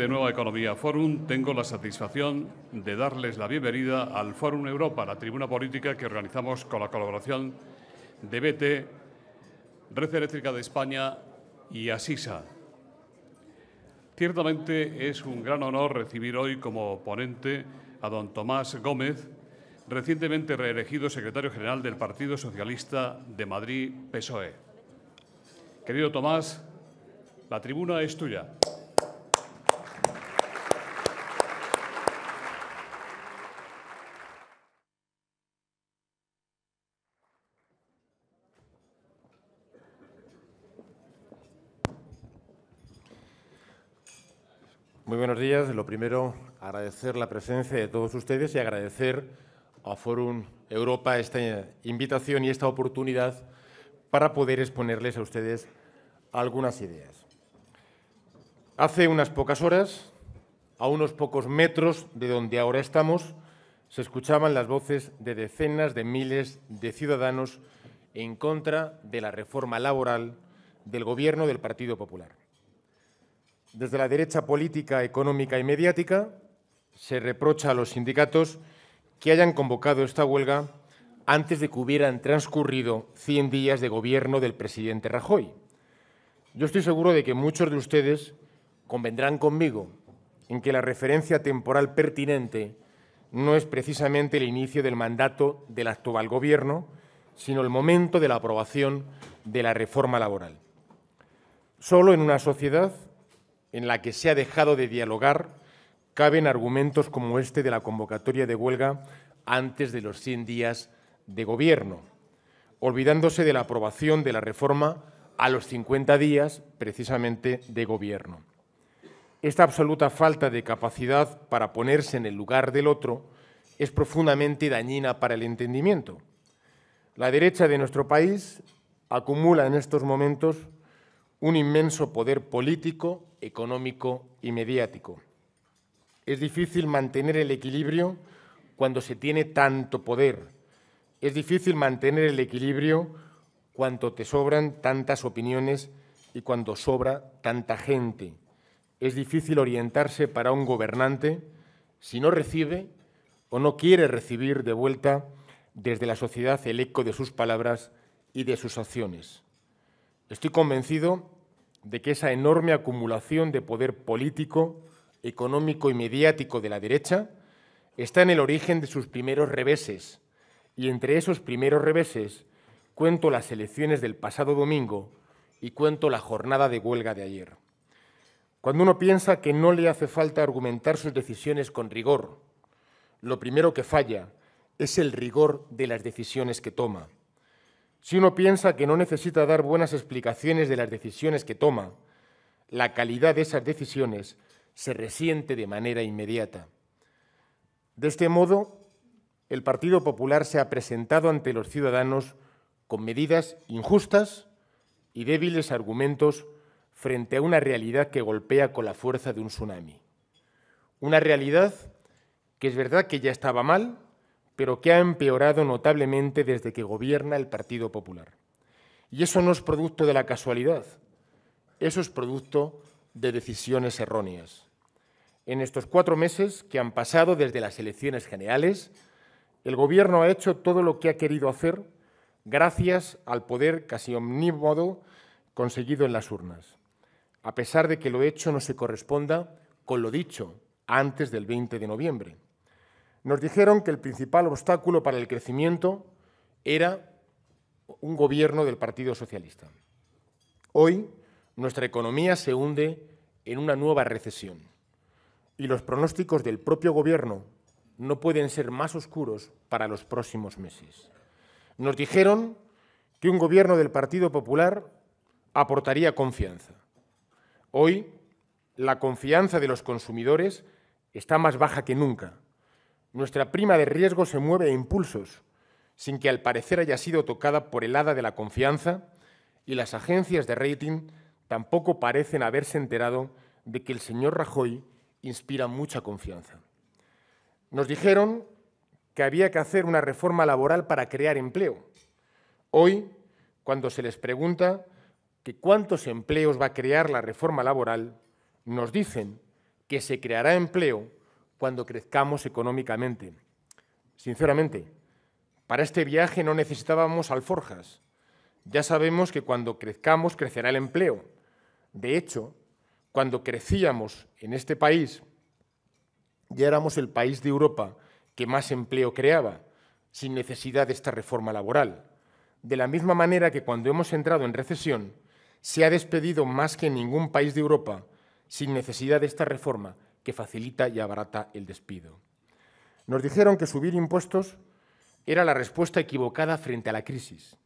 de Nueva Economía Forum, tengo la satisfacción de darles la bienvenida al Fórum Europa, la tribuna política que organizamos con la colaboración de BT, Red Eléctrica de España y Asisa. Ciertamente es un gran honor recibir hoy como ponente a don Tomás Gómez, recientemente reelegido secretario general del Partido Socialista de Madrid, PSOE. Querido Tomás, la tribuna es tuya. buenos días. Lo primero, agradecer la presencia de todos ustedes y agradecer a Forum Europa esta invitación y esta oportunidad para poder exponerles a ustedes algunas ideas. Hace unas pocas horas, a unos pocos metros de donde ahora estamos, se escuchaban las voces de decenas de miles de ciudadanos en contra de la reforma laboral del Gobierno del Partido Popular. Desde la derecha política, económica y mediática se reprocha a los sindicatos que hayan convocado esta huelga antes de que hubieran transcurrido 100 días de gobierno del presidente Rajoy. Yo estoy seguro de que muchos de ustedes convendrán conmigo en que la referencia temporal pertinente no es precisamente el inicio del mandato del actual Gobierno, sino el momento de la aprobación de la reforma laboral. Solo en una sociedad en la que se ha dejado de dialogar, caben argumentos como este de la convocatoria de huelga antes de los 100 días de gobierno, olvidándose de la aprobación de la reforma a los 50 días precisamente de gobierno. Esta absoluta falta de capacidad para ponerse en el lugar del otro es profundamente dañina para el entendimiento. La derecha de nuestro país acumula en estos momentos un inmenso poder político, económico y mediático. Es difícil mantener el equilibrio cuando se tiene tanto poder. Es difícil mantener el equilibrio cuando te sobran tantas opiniones y cuando sobra tanta gente. Es difícil orientarse para un gobernante si no recibe o no quiere recibir de vuelta desde la sociedad el eco de sus palabras y de sus acciones. Estoy convencido de que esa enorme acumulación de poder político, económico y mediático de la derecha está en el origen de sus primeros reveses. Y entre esos primeros reveses cuento las elecciones del pasado domingo y cuento la jornada de huelga de ayer. Cuando uno piensa que no le hace falta argumentar sus decisiones con rigor, lo primero que falla es el rigor de las decisiones que toma. Si uno piensa que no necesita dar buenas explicaciones de las decisiones que toma, la calidad de esas decisiones se resiente de manera inmediata. De este modo, el Partido Popular se ha presentado ante los ciudadanos con medidas injustas y débiles argumentos frente a una realidad que golpea con la fuerza de un tsunami. Una realidad que es verdad que ya estaba mal, pero que ha empeorado notablemente desde que gobierna el Partido Popular. Y eso no es producto de la casualidad, eso es producto de decisiones erróneas. En estos cuatro meses que han pasado desde las elecciones generales, el Gobierno ha hecho todo lo que ha querido hacer gracias al poder casi omnímodo conseguido en las urnas, a pesar de que lo hecho no se corresponda con lo dicho antes del 20 de noviembre. Nos dijeron que el principal obstáculo para el crecimiento era un gobierno del Partido Socialista. Hoy nuestra economía se hunde en una nueva recesión y los pronósticos del propio gobierno no pueden ser más oscuros para los próximos meses. Nos dijeron que un gobierno del Partido Popular aportaría confianza. Hoy la confianza de los consumidores está más baja que nunca nuestra prima de riesgo se mueve a impulsos, sin que al parecer haya sido tocada por el hada de la confianza, y las agencias de rating tampoco parecen haberse enterado de que el señor Rajoy inspira mucha confianza. Nos dijeron que había que hacer una reforma laboral para crear empleo. Hoy, cuando se les pregunta que cuántos empleos va a crear la reforma laboral, nos dicen que se creará empleo cuando crezcamos económicamente. Sinceramente, para este viaje no necesitábamos alforjas. Ya sabemos que cuando crezcamos crecerá el empleo. De hecho, cuando crecíamos en este país, ya éramos el país de Europa que más empleo creaba, sin necesidad de esta reforma laboral. De la misma manera que cuando hemos entrado en recesión, se ha despedido más que ningún país de Europa, sin necesidad de esta reforma, que facilita y abarata el despido. Nos dijeron que subir impuestos era la respuesta equivocada frente a la crisis.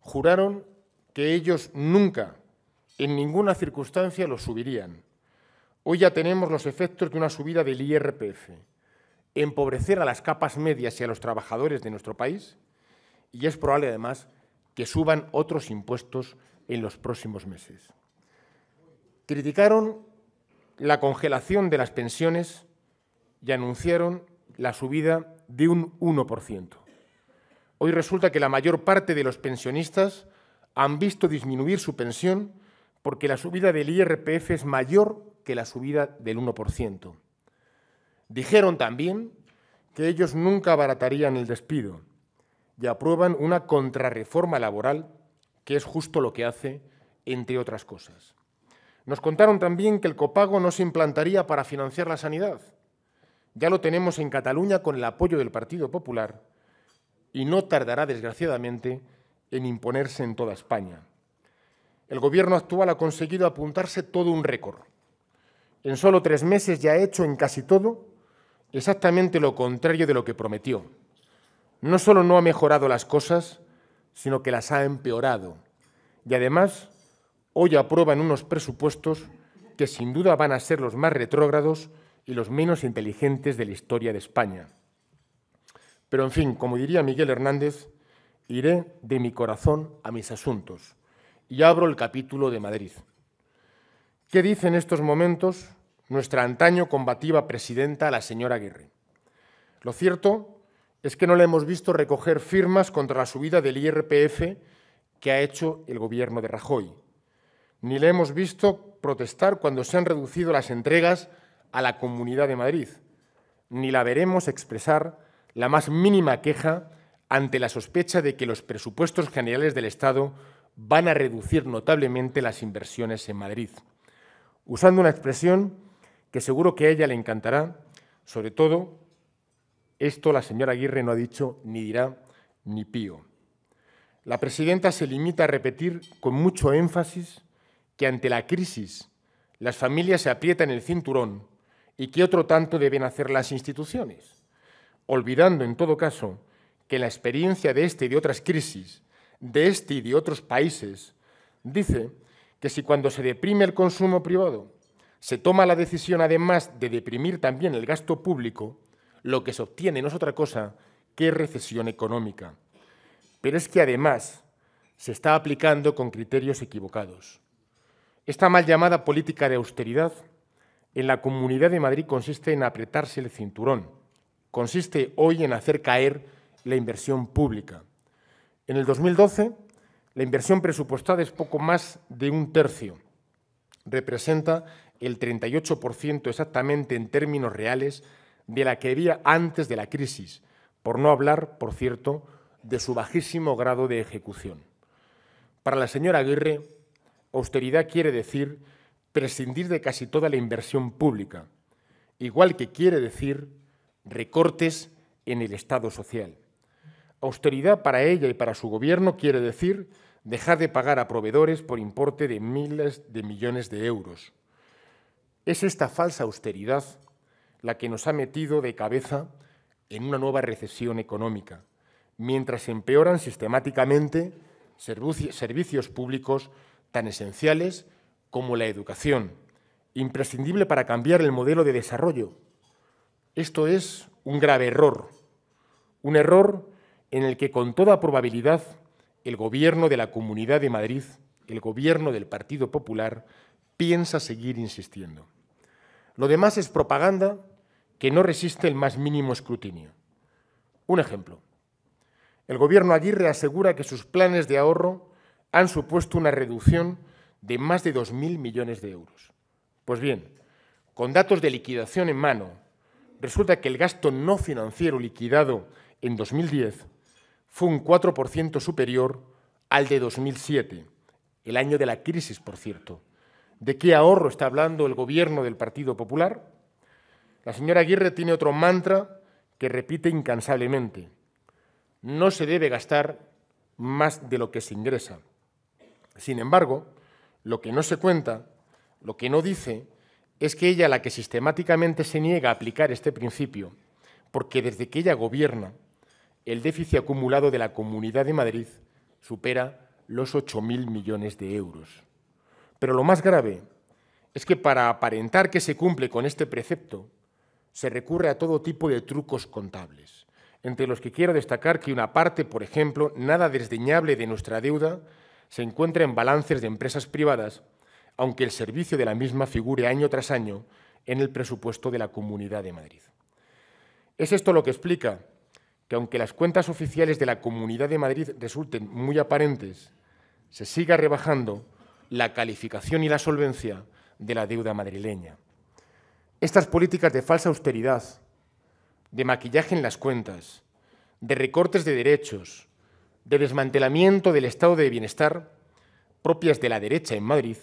Juraron que ellos nunca, en ninguna circunstancia, los subirían. Hoy ya tenemos los efectos de una subida del IRPF, empobrecer a las capas medias y a los trabajadores de nuestro país, y es probable además que suban otros impuestos en los próximos meses. Criticaron la congelación de las pensiones y anunciaron la subida de un 1%. Hoy resulta que la mayor parte de los pensionistas han visto disminuir su pensión porque la subida del IRPF es mayor que la subida del 1%. Dijeron también que ellos nunca abaratarían el despido y aprueban una contrarreforma laboral que es justo lo que hace, entre otras cosas. Nos contaron también que el copago no se implantaría para financiar la sanidad. Ya lo tenemos en Cataluña con el apoyo del Partido Popular y no tardará, desgraciadamente, en imponerse en toda España. El Gobierno actual ha conseguido apuntarse todo un récord. En solo tres meses ya ha hecho en casi todo exactamente lo contrario de lo que prometió. No solo no ha mejorado las cosas, sino que las ha empeorado. Y además hoy aprueban unos presupuestos que sin duda van a ser los más retrógrados y los menos inteligentes de la historia de España. Pero en fin, como diría Miguel Hernández, iré de mi corazón a mis asuntos y abro el capítulo de Madrid. ¿Qué dice en estos momentos nuestra antaño combativa presidenta, la señora Aguirre? Lo cierto es que no la hemos visto recoger firmas contra la subida del IRPF que ha hecho el gobierno de Rajoy ni le hemos visto protestar cuando se han reducido las entregas a la Comunidad de Madrid, ni la veremos expresar la más mínima queja ante la sospecha de que los presupuestos generales del Estado van a reducir notablemente las inversiones en Madrid, usando una expresión que seguro que a ella le encantará, sobre todo, esto la señora Aguirre no ha dicho ni dirá ni pío. La presidenta se limita a repetir con mucho énfasis que ante la crisis las familias se aprietan el cinturón y que otro tanto deben hacer las instituciones, olvidando en todo caso que la experiencia de este y de otras crisis, de este y de otros países, dice que si cuando se deprime el consumo privado se toma la decisión además de deprimir también el gasto público, lo que se obtiene no es otra cosa que recesión económica. Pero es que además se está aplicando con criterios equivocados. Esta mal llamada política de austeridad en la Comunidad de Madrid consiste en apretarse el cinturón, consiste hoy en hacer caer la inversión pública. En el 2012, la inversión presupuestada es poco más de un tercio, representa el 38% exactamente en términos reales de la que había antes de la crisis, por no hablar, por cierto, de su bajísimo grado de ejecución. Para la señora Aguirre, Austeridad quiere decir prescindir de casi toda la inversión pública, igual que quiere decir recortes en el Estado social. Austeridad para ella y para su gobierno quiere decir dejar de pagar a proveedores por importe de miles de millones de euros. Es esta falsa austeridad la que nos ha metido de cabeza en una nueva recesión económica, mientras empeoran sistemáticamente servicios públicos tan esenciales como la educación, imprescindible para cambiar el modelo de desarrollo. Esto es un grave error, un error en el que con toda probabilidad el gobierno de la Comunidad de Madrid, el gobierno del Partido Popular, piensa seguir insistiendo. Lo demás es propaganda que no resiste el más mínimo escrutinio. Un ejemplo. El gobierno Aguirre asegura que sus planes de ahorro han supuesto una reducción de más de 2.000 millones de euros. Pues bien, con datos de liquidación en mano, resulta que el gasto no financiero liquidado en 2010 fue un 4% superior al de 2007, el año de la crisis, por cierto. ¿De qué ahorro está hablando el gobierno del Partido Popular? La señora Aguirre tiene otro mantra que repite incansablemente. No se debe gastar más de lo que se ingresa. Sin embargo, lo que no se cuenta, lo que no dice, es que ella la que sistemáticamente se niega a aplicar este principio, porque desde que ella gobierna, el déficit acumulado de la Comunidad de Madrid supera los 8.000 millones de euros. Pero lo más grave es que para aparentar que se cumple con este precepto, se recurre a todo tipo de trucos contables, entre los que quiero destacar que una parte, por ejemplo, nada desdeñable de nuestra deuda se encuentra en balances de empresas privadas, aunque el servicio de la misma figure año tras año en el presupuesto de la Comunidad de Madrid. Es esto lo que explica que aunque las cuentas oficiales de la Comunidad de Madrid resulten muy aparentes, se siga rebajando la calificación y la solvencia de la deuda madrileña. Estas políticas de falsa austeridad, de maquillaje en las cuentas, de recortes de derechos, de desmantelamiento del estado de bienestar propias de la derecha en Madrid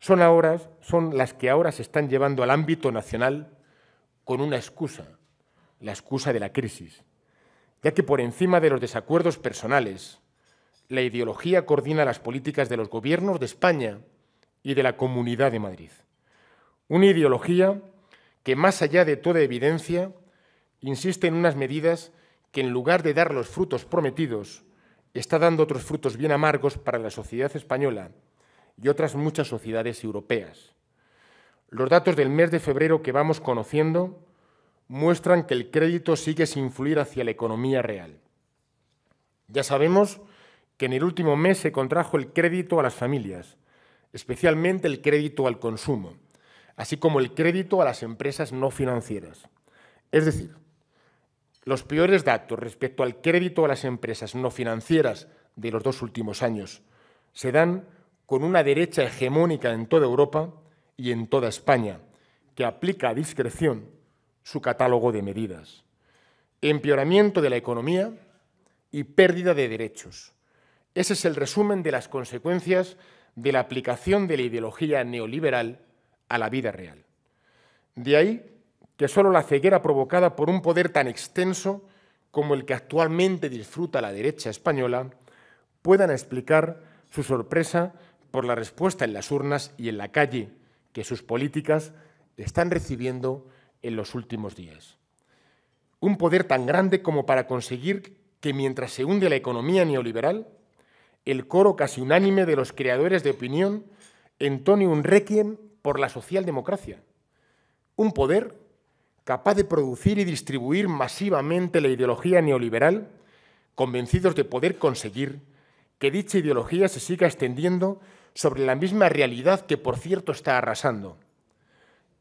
son, ahora, son las que ahora se están llevando al ámbito nacional con una excusa, la excusa de la crisis, ya que por encima de los desacuerdos personales, la ideología coordina las políticas de los gobiernos de España y de la Comunidad de Madrid. Una ideología que, más allá de toda evidencia, insiste en unas medidas que, en lugar de dar los frutos prometidos, está dando otros frutos bien amargos para la sociedad española y otras muchas sociedades europeas. Los datos del mes de febrero que vamos conociendo muestran que el crédito sigue sin fluir hacia la economía real. Ya sabemos que en el último mes se contrajo el crédito a las familias, especialmente el crédito al consumo, así como el crédito a las empresas no financieras. Es decir, los peores datos respecto al crédito a las empresas no financieras de los dos últimos años se dan con una derecha hegemónica en toda Europa y en toda España, que aplica a discreción su catálogo de medidas. Empeoramiento de la economía y pérdida de derechos. Ese es el resumen de las consecuencias de la aplicación de la ideología neoliberal a la vida real. De ahí que solo la ceguera provocada por un poder tan extenso como el que actualmente disfruta la derecha española puedan explicar su sorpresa por la respuesta en las urnas y en la calle que sus políticas están recibiendo en los últimos días. Un poder tan grande como para conseguir que mientras se hunde la economía neoliberal, el coro casi unánime de los creadores de opinión entone un requiem por la socialdemocracia. Un poder capaz de producir y distribuir masivamente la ideología neoliberal, convencidos de poder conseguir que dicha ideología se siga extendiendo sobre la misma realidad que, por cierto, está arrasando.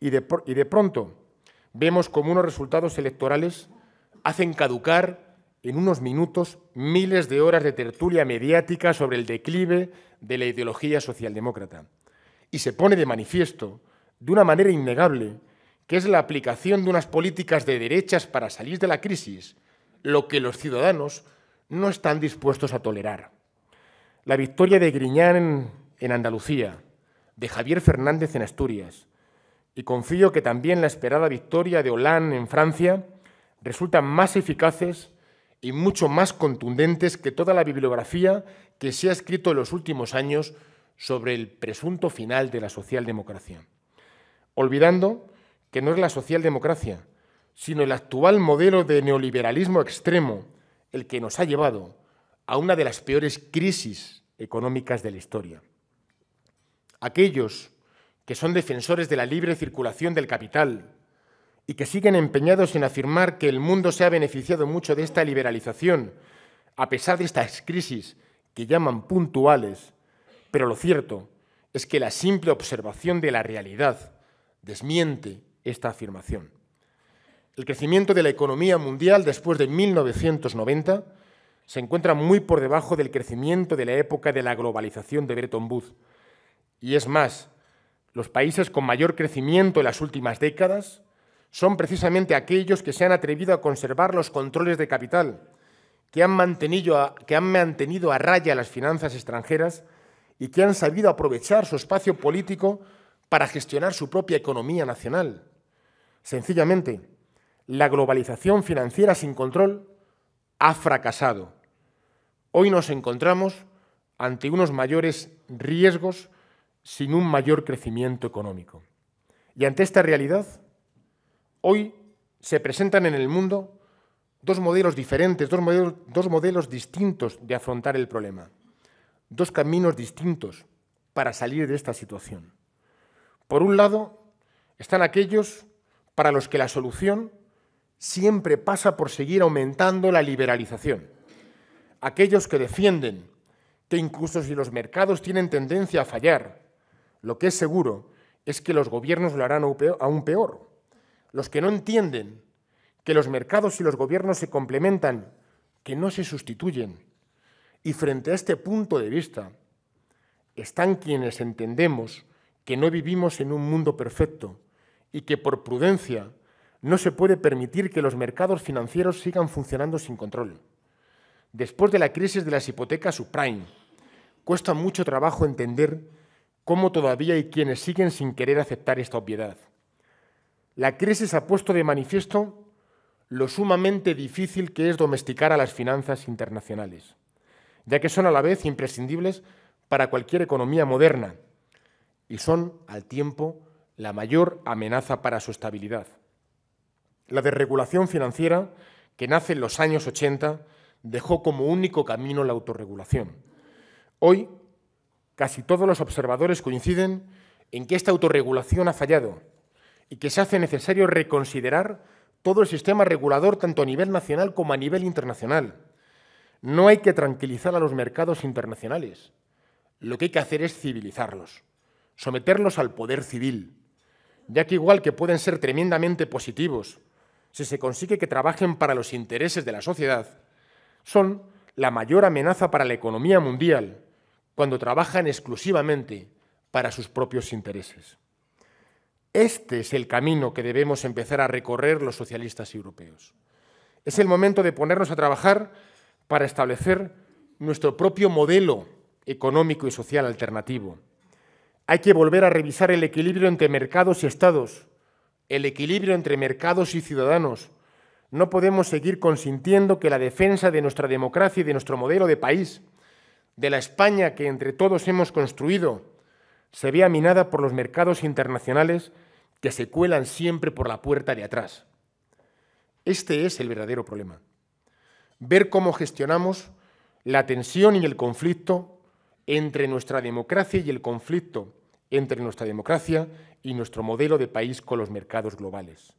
Y de, pronto vemos como unos resultados electorales hacen caducar en unos minutos miles de horas de tertulia mediática sobre el declive de la ideología socialdemócrata. Y se pone de manifiesto, de una manera innegable, que es la aplicación de unas políticas de derechas para salir de la crisis, lo que los ciudadanos no están dispuestos a tolerar. La victoria de Griñán en, en Andalucía, de Javier Fernández en Asturias, y confío que también la esperada victoria de Hollande en Francia resultan más eficaces y mucho más contundentes que toda la bibliografía que se ha escrito en los últimos años sobre el presunto final de la socialdemocracia, olvidando que no es la socialdemocracia, sino el actual modelo de neoliberalismo extremo, el que nos ha llevado a una de las peores crisis económicas de la historia. Aquellos que son defensores de la libre circulación del capital y que siguen empeñados en afirmar que el mundo se ha beneficiado mucho de esta liberalización, a pesar de estas crisis que llaman puntuales, pero lo cierto es que la simple observación de la realidad desmiente esta afirmación. El crecimiento de la economía mundial después de 1990 se encuentra muy por debajo del crecimiento de la época de la globalización de Bretton Woods. Y es más, los países con mayor crecimiento en las últimas décadas son precisamente aquellos que se han atrevido a conservar los controles de capital, que han mantenido a, que han mantenido a raya las finanzas extranjeras y que han sabido aprovechar su espacio político para gestionar su propia economía nacional. Sencillamente, la globalización financiera sin control ha fracasado. Hoy nos encontramos ante unos mayores riesgos sin un mayor crecimiento económico. Y ante esta realidad, hoy se presentan en el mundo dos modelos diferentes, dos modelos, dos modelos, distintos de afrontar el problema, dos caminos distintos para salir de esta situación. Por un lado, están aquellos para los que la solución siempre pasa por seguir aumentando la liberalización. Aquellos que defienden que incluso si los mercados tienen tendencia a fallar, lo que es seguro es que los gobiernos lo harán aún peor. Los que no entienden que los mercados y los gobiernos se complementan, que no se sustituyen. Y frente a este punto de vista, están quienes entendemos que no vivimos en un mundo perfecto, y que por prudencia no se puede permitir que los mercados financieros sigan funcionando sin control. Después de la crisis de las hipotecas subprime, cuesta mucho trabajo entender cómo todavía hay quienes siguen sin querer aceptar esta obviedad. La crisis ha puesto de manifiesto lo sumamente difícil que es domesticar a las finanzas internacionales, ya que son a la vez imprescindibles para cualquier economía moderna y son, al tiempo, la mayor amenaza para su estabilidad. La desregulación financiera, que nace en los años 80, dejó como único camino la autorregulación. Hoy, casi todos los observadores coinciden en que esta autorregulación ha fallado y que se hace necesario reconsiderar todo el sistema regulador tanto a nivel nacional como a nivel internacional. No hay que tranquilizar a los mercados internacionales. Lo que hay que hacer es civilizarlos, someterlos al poder civil, ya que igual que pueden ser tremendamente positivos si se consigue que trabajen para los intereses de la sociedad, son la mayor amenaza para la economía mundial cuando trabajan exclusivamente para sus propios intereses. Este es el camino que debemos empezar a recorrer los socialistas europeos. Es el momento de ponernos a trabajar para establecer nuestro propio modelo económico y social alternativo, hay que volver a revisar el equilibrio entre mercados y estados, el equilibrio entre mercados y ciudadanos. No podemos seguir consintiendo que la defensa de nuestra democracia y de nuestro modelo de país, de la España que entre todos hemos construido, se vea minada por los mercados internacionales que se cuelan siempre por la puerta de atrás. Este es el verdadero problema. Ver cómo gestionamos la tensión y el conflicto entre nuestra democracia y el conflicto entre nuestra democracia y nuestro modelo de país con los mercados globales.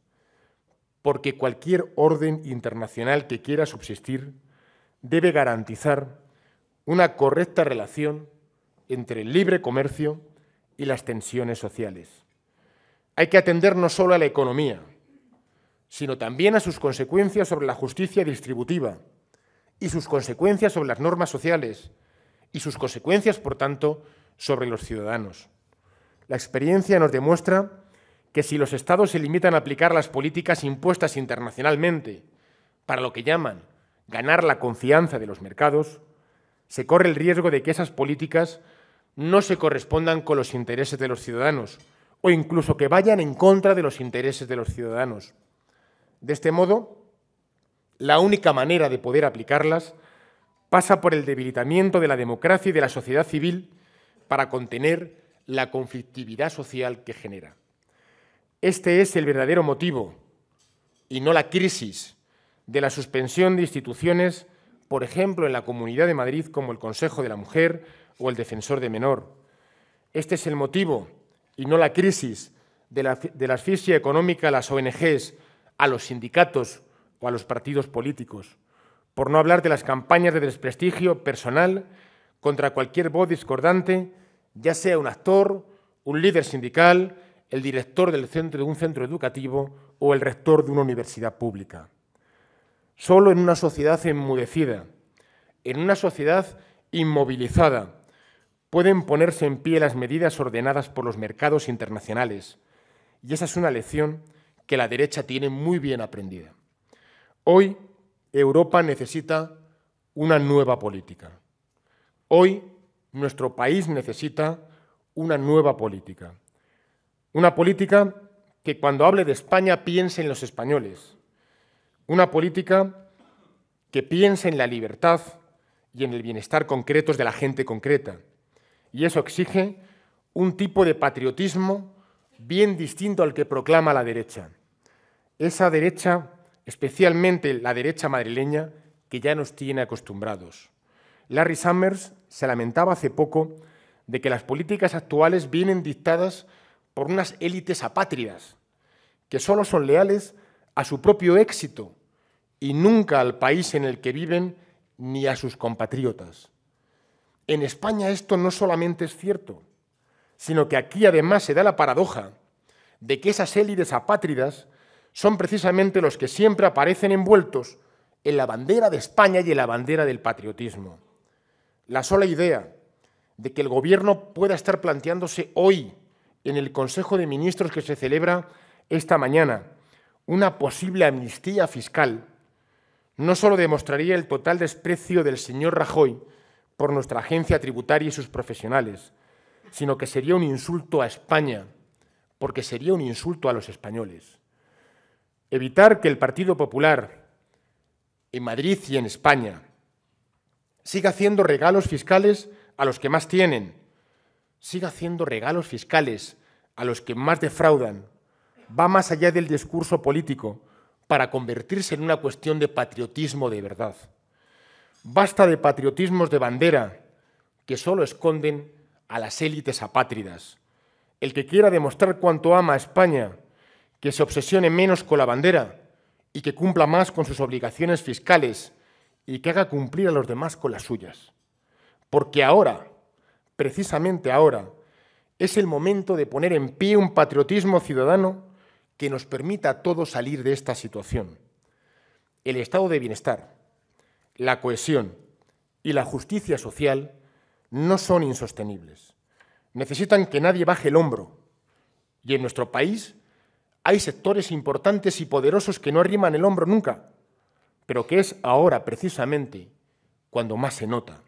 Porque cualquier orden internacional que quiera subsistir debe garantizar una correcta relación entre el libre comercio y las tensiones sociales. Hay que atender no solo a la economía, sino también a sus consecuencias sobre la justicia distributiva y sus consecuencias sobre las normas sociales y sus consecuencias, por tanto, sobre los ciudadanos. La experiencia nos demuestra que si los Estados se limitan a aplicar las políticas impuestas internacionalmente para lo que llaman ganar la confianza de los mercados, se corre el riesgo de que esas políticas no se correspondan con los intereses de los ciudadanos o incluso que vayan en contra de los intereses de los ciudadanos. De este modo, la única manera de poder aplicarlas pasa por el debilitamiento de la democracia y de la sociedad civil para contener la conflictividad social que genera. Este es el verdadero motivo, y no la crisis, de la suspensión de instituciones, por ejemplo, en la Comunidad de Madrid como el Consejo de la Mujer o el Defensor de Menor. Este es el motivo, y no la crisis, de la, de asfixia económica a las ONGs, a los sindicatos o a los partidos políticos, por no hablar de las campañas de desprestigio personal contra cualquier voz discordante ya sea un actor, un líder sindical, el director del centro, de un centro educativo o el rector de una universidad pública. Solo en una sociedad enmudecida, en una sociedad inmovilizada, pueden ponerse en pie las medidas ordenadas por los mercados internacionales. Y esa es una lección que la derecha tiene muy bien aprendida. Hoy Europa necesita una nueva política. Hoy nuestro país necesita una nueva política. Una política que cuando hable de España piense en los españoles. Una política que piense en la libertad y en el bienestar concretos de la gente concreta. Y eso exige un tipo de patriotismo bien distinto al que proclama la derecha. Esa derecha, especialmente la derecha madrileña, que ya nos tiene acostumbrados. Larry Summers se lamentaba hace poco de que las políticas actuales vienen dictadas por unas élites apátridas, que solo son leales a su propio éxito y nunca al país en el que viven ni a sus compatriotas. En España esto no solamente es cierto, sino que aquí además se da la paradoja de que esas élites apátridas son precisamente los que siempre aparecen envueltos en la bandera de España y en la bandera del patriotismo. La sola idea de que el Gobierno pueda estar planteándose hoy en el Consejo de Ministros que se celebra esta mañana una posible amnistía fiscal no solo demostraría el total desprecio del señor Rajoy por nuestra agencia tributaria y sus profesionales, sino que sería un insulto a España, porque sería un insulto a los españoles. Evitar que el Partido Popular en Madrid y en España Siga haciendo regalos fiscales a los que más tienen. Siga haciendo regalos fiscales a los que más defraudan. Va más allá del discurso político para convertirse en una cuestión de patriotismo de verdad. Basta de patriotismos de bandera que solo esconden a las élites apátridas. El que quiera demostrar cuánto ama a España, que se obsesione menos con la bandera y que cumpla más con sus obligaciones fiscales y que haga cumplir a los demás con las suyas. Porque ahora, precisamente ahora, es el momento de poner en pie un patriotismo ciudadano que nos permita a todos salir de esta situación. El estado de bienestar, la cohesión y la justicia social no son insostenibles. Necesitan que nadie baje el hombro. Y en nuestro país hay sectores importantes y poderosos que no arriman el hombro nunca pero que es ahora precisamente cuando más se nota.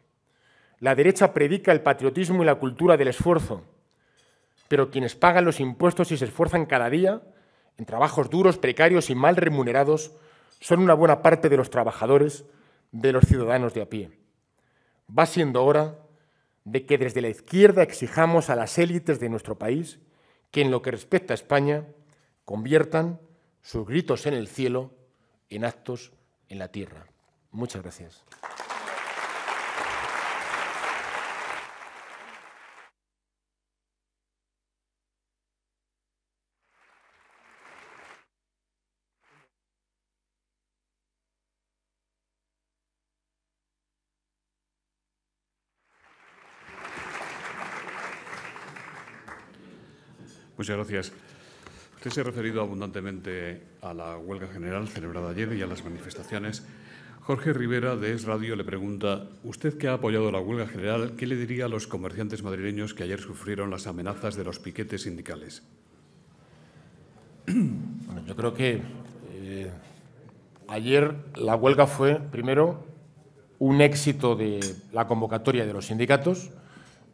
La derecha predica el patriotismo y la cultura del esfuerzo, pero quienes pagan los impuestos y se esfuerzan cada día en trabajos duros, precarios y mal remunerados son una buena parte de los trabajadores, de los ciudadanos de a pie. Va siendo hora de que desde la izquierda exijamos a las élites de nuestro país que en lo que respecta a España conviertan sus gritos en el cielo en actos en la tierra. Muchas gracias. Muchas gracias. Usted se ha referido abundantemente a la huelga general celebrada ayer y a las manifestaciones. Jorge Rivera de Es Radio le pregunta, usted que ha apoyado la huelga general, ¿qué le diría a los comerciantes madrileños que ayer sufrieron las amenazas de los piquetes sindicales? Bueno, yo creo que eh, ayer la huelga fue, primero, un éxito de la convocatoria de los sindicatos,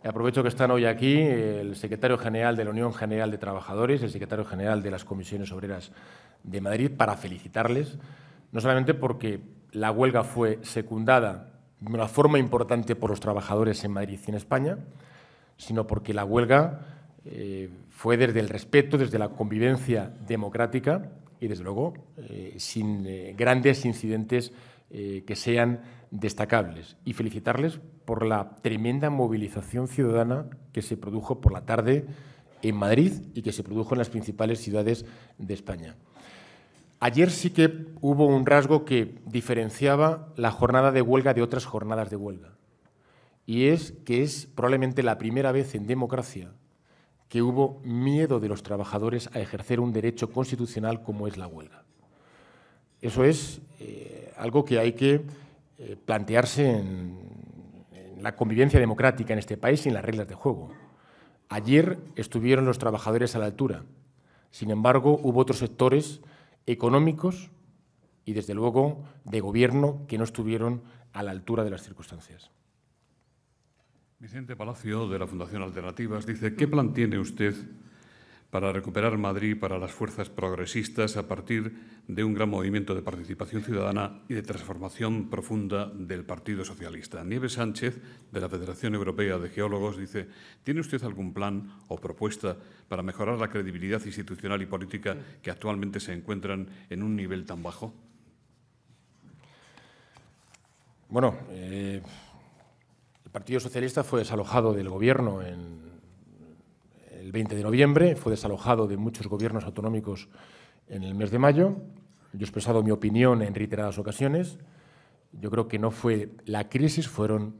eh, aprovecho que están hoy aquí el secretario general de la Unión General de Trabajadores, el secretario general de las Comisiones Obreras de Madrid, para felicitarles, no solamente porque la huelga fue secundada de una forma importante por los trabajadores en Madrid y en España, sino porque la huelga eh, fue desde el respeto, desde la convivencia democrática y, desde luego, eh, sin grandes incidentes que sean destacables y felicitarles por la tremenda movilización ciudadana que se produjo por la tarde en Madrid y que se produjo en las principales ciudades de España. Ayer sí que hubo un rasgo que diferenciaba la jornada de huelga de otras jornadas de huelga. Y es que es probablemente la primera vez en democracia que hubo miedo de los trabajadores a ejercer un derecho constitucional como es la huelga. Eso es eh, algo que hay que eh, plantearse en, la convivencia democrática en este país y en las reglas de juego. Ayer estuvieron los trabajadores a la altura. Sin embargo, hubo otros sectores económicos y, desde luego, de gobierno que no estuvieron a la altura de las circunstancias. Vicente Palacio, de la Fundación Alternativas, dice, ¿qué plan tiene usted para recuperar Madrid para las fuerzas progresistas a partir de un gran movimiento de participación ciudadana y de transformación profunda del Partido Socialista. Nieves Sánchez, de la Federación Europea de Geólogos, dice, ¿tiene usted algún plan o propuesta para mejorar la credibilidad institucional y política que actualmente se encuentran en un nivel tan bajo? Bueno, eh, el Partido Socialista fue desalojado del Gobierno en el 20 de noviembre, fue desalojado de muchos gobiernos autonómicos en el mes de mayo. Yo he expresado mi opinión en reiteradas ocasiones. Yo creo que no fue la crisis, fueron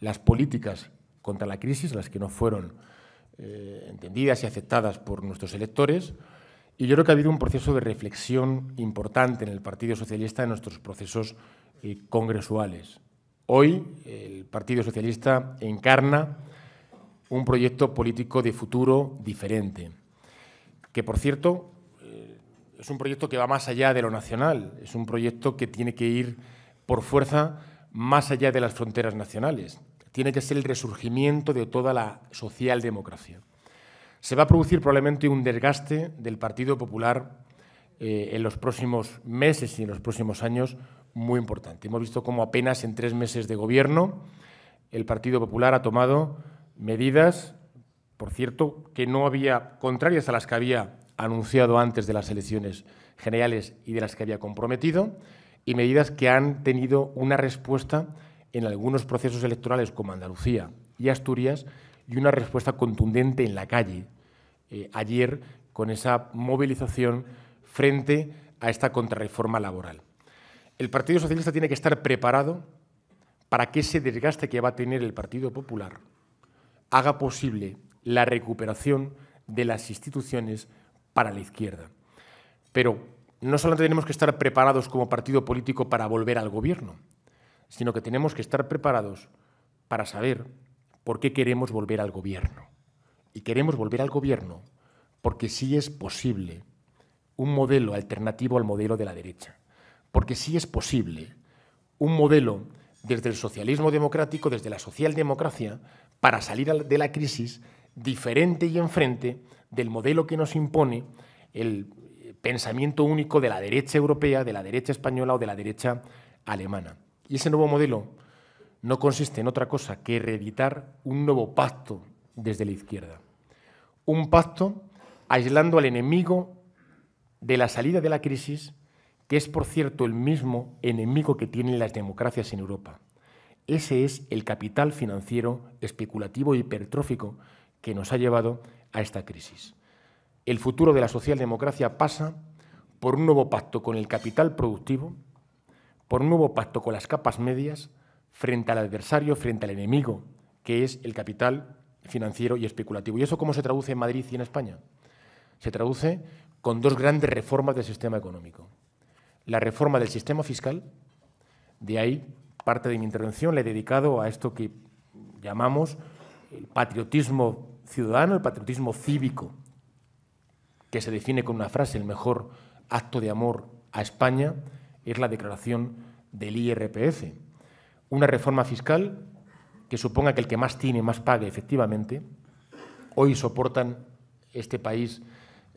las políticas contra la crisis las que no fueron eh, entendidas y aceptadas por nuestros electores. Y yo creo que ha habido un proceso de reflexión importante en el Partido Socialista en nuestros procesos eh, congresuales. Hoy el Partido Socialista encarna un proyecto político de futuro diferente. Que, por cierto, eh, es un proyecto que va más allá de lo nacional, es un proyecto que tiene que ir por fuerza más allá de las fronteras nacionales. Tiene que ser el resurgimiento de toda la socialdemocracia. Se va a producir probablemente un desgaste del Partido Popular eh, en los próximos meses y en los próximos años muy importante. Hemos visto cómo apenas en tres meses de gobierno el Partido Popular ha tomado medidas, por cierto, que no había, contrarias a las que había anunciado antes de las elecciones generales y de las que había comprometido, y medidas que han tenido una respuesta en algunos procesos electorales como Andalucía y Asturias y una respuesta contundente en la calle eh, ayer con esa movilización frente a esta contrarreforma laboral. El Partido Socialista tiene que estar preparado para que ese desgaste que va a tener el Partido Popular haga posible la recuperación de las instituciones para la izquierda. Pero no solamente tenemos que estar preparados como partido político para volver al gobierno, sino que tenemos que estar preparados para saber por qué queremos volver al gobierno. Y queremos volver al gobierno porque sí es posible un modelo alternativo al modelo de la derecha, porque sí es posible un modelo desde el socialismo democrático, desde la socialdemocracia, para salir de la crisis diferente y enfrente del modelo que nos impone el eh, pensamiento único de la derecha europea, de la derecha española o de la derecha alemana. Y ese nuevo modelo no consiste en otra cosa que reeditar un nuevo pacto desde la izquierda. Un pacto aislando al enemigo de la salida de la crisis, que es, por cierto, el mismo enemigo que tienen las democracias en Europa, ese es el capital financiero especulativo hipertrófico que nos ha llevado a esta crisis. El futuro de la socialdemocracia pasa por un nuevo pacto con el capital productivo, por un nuevo pacto con las capas medias, frente al adversario, frente al enemigo, que es el capital financiero y especulativo. ¿Y eso cómo se traduce en Madrid y en España? Se traduce con dos grandes reformas del sistema económico. La reforma del sistema fiscal, de ahí parte de mi intervención la he dedicado a esto que llamamos el patriotismo ciudadano, el patriotismo cívico, que se define con una frase, el mejor acto de amor a España es la declaración del IRPF. Una reforma fiscal que suponga que el que más tiene más pague efectivamente. Hoy soportan este país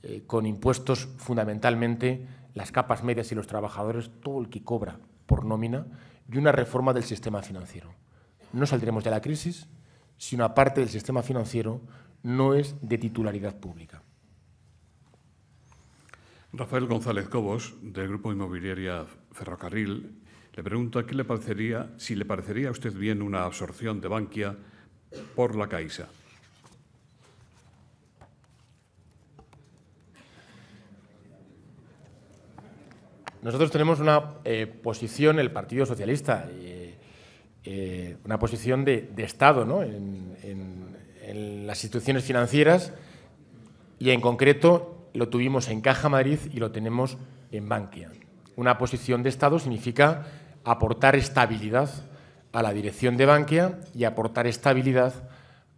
eh, con impuestos fundamentalmente las capas medias y los trabajadores, todo el que cobra por nómina y una reforma del sistema financiero. No saldremos de la crisis si una parte del sistema financiero no es de titularidad pública. Rafael González Cobos, del Grupo Inmobiliaria Ferrocarril, le pregunta qué le parecería, si le parecería a usted bien una absorción de Bankia por la Caixa. Nosotros tenemos una eh, posición, el Partido Socialista, eh, eh, una posición de, Estado ¿no? en, en, las instituciones financieras y en concreto lo tuvimos en Caja Madrid y lo tenemos en Bankia. Una posición de Estado significa aportar estabilidad a la dirección de Bankia y aportar estabilidad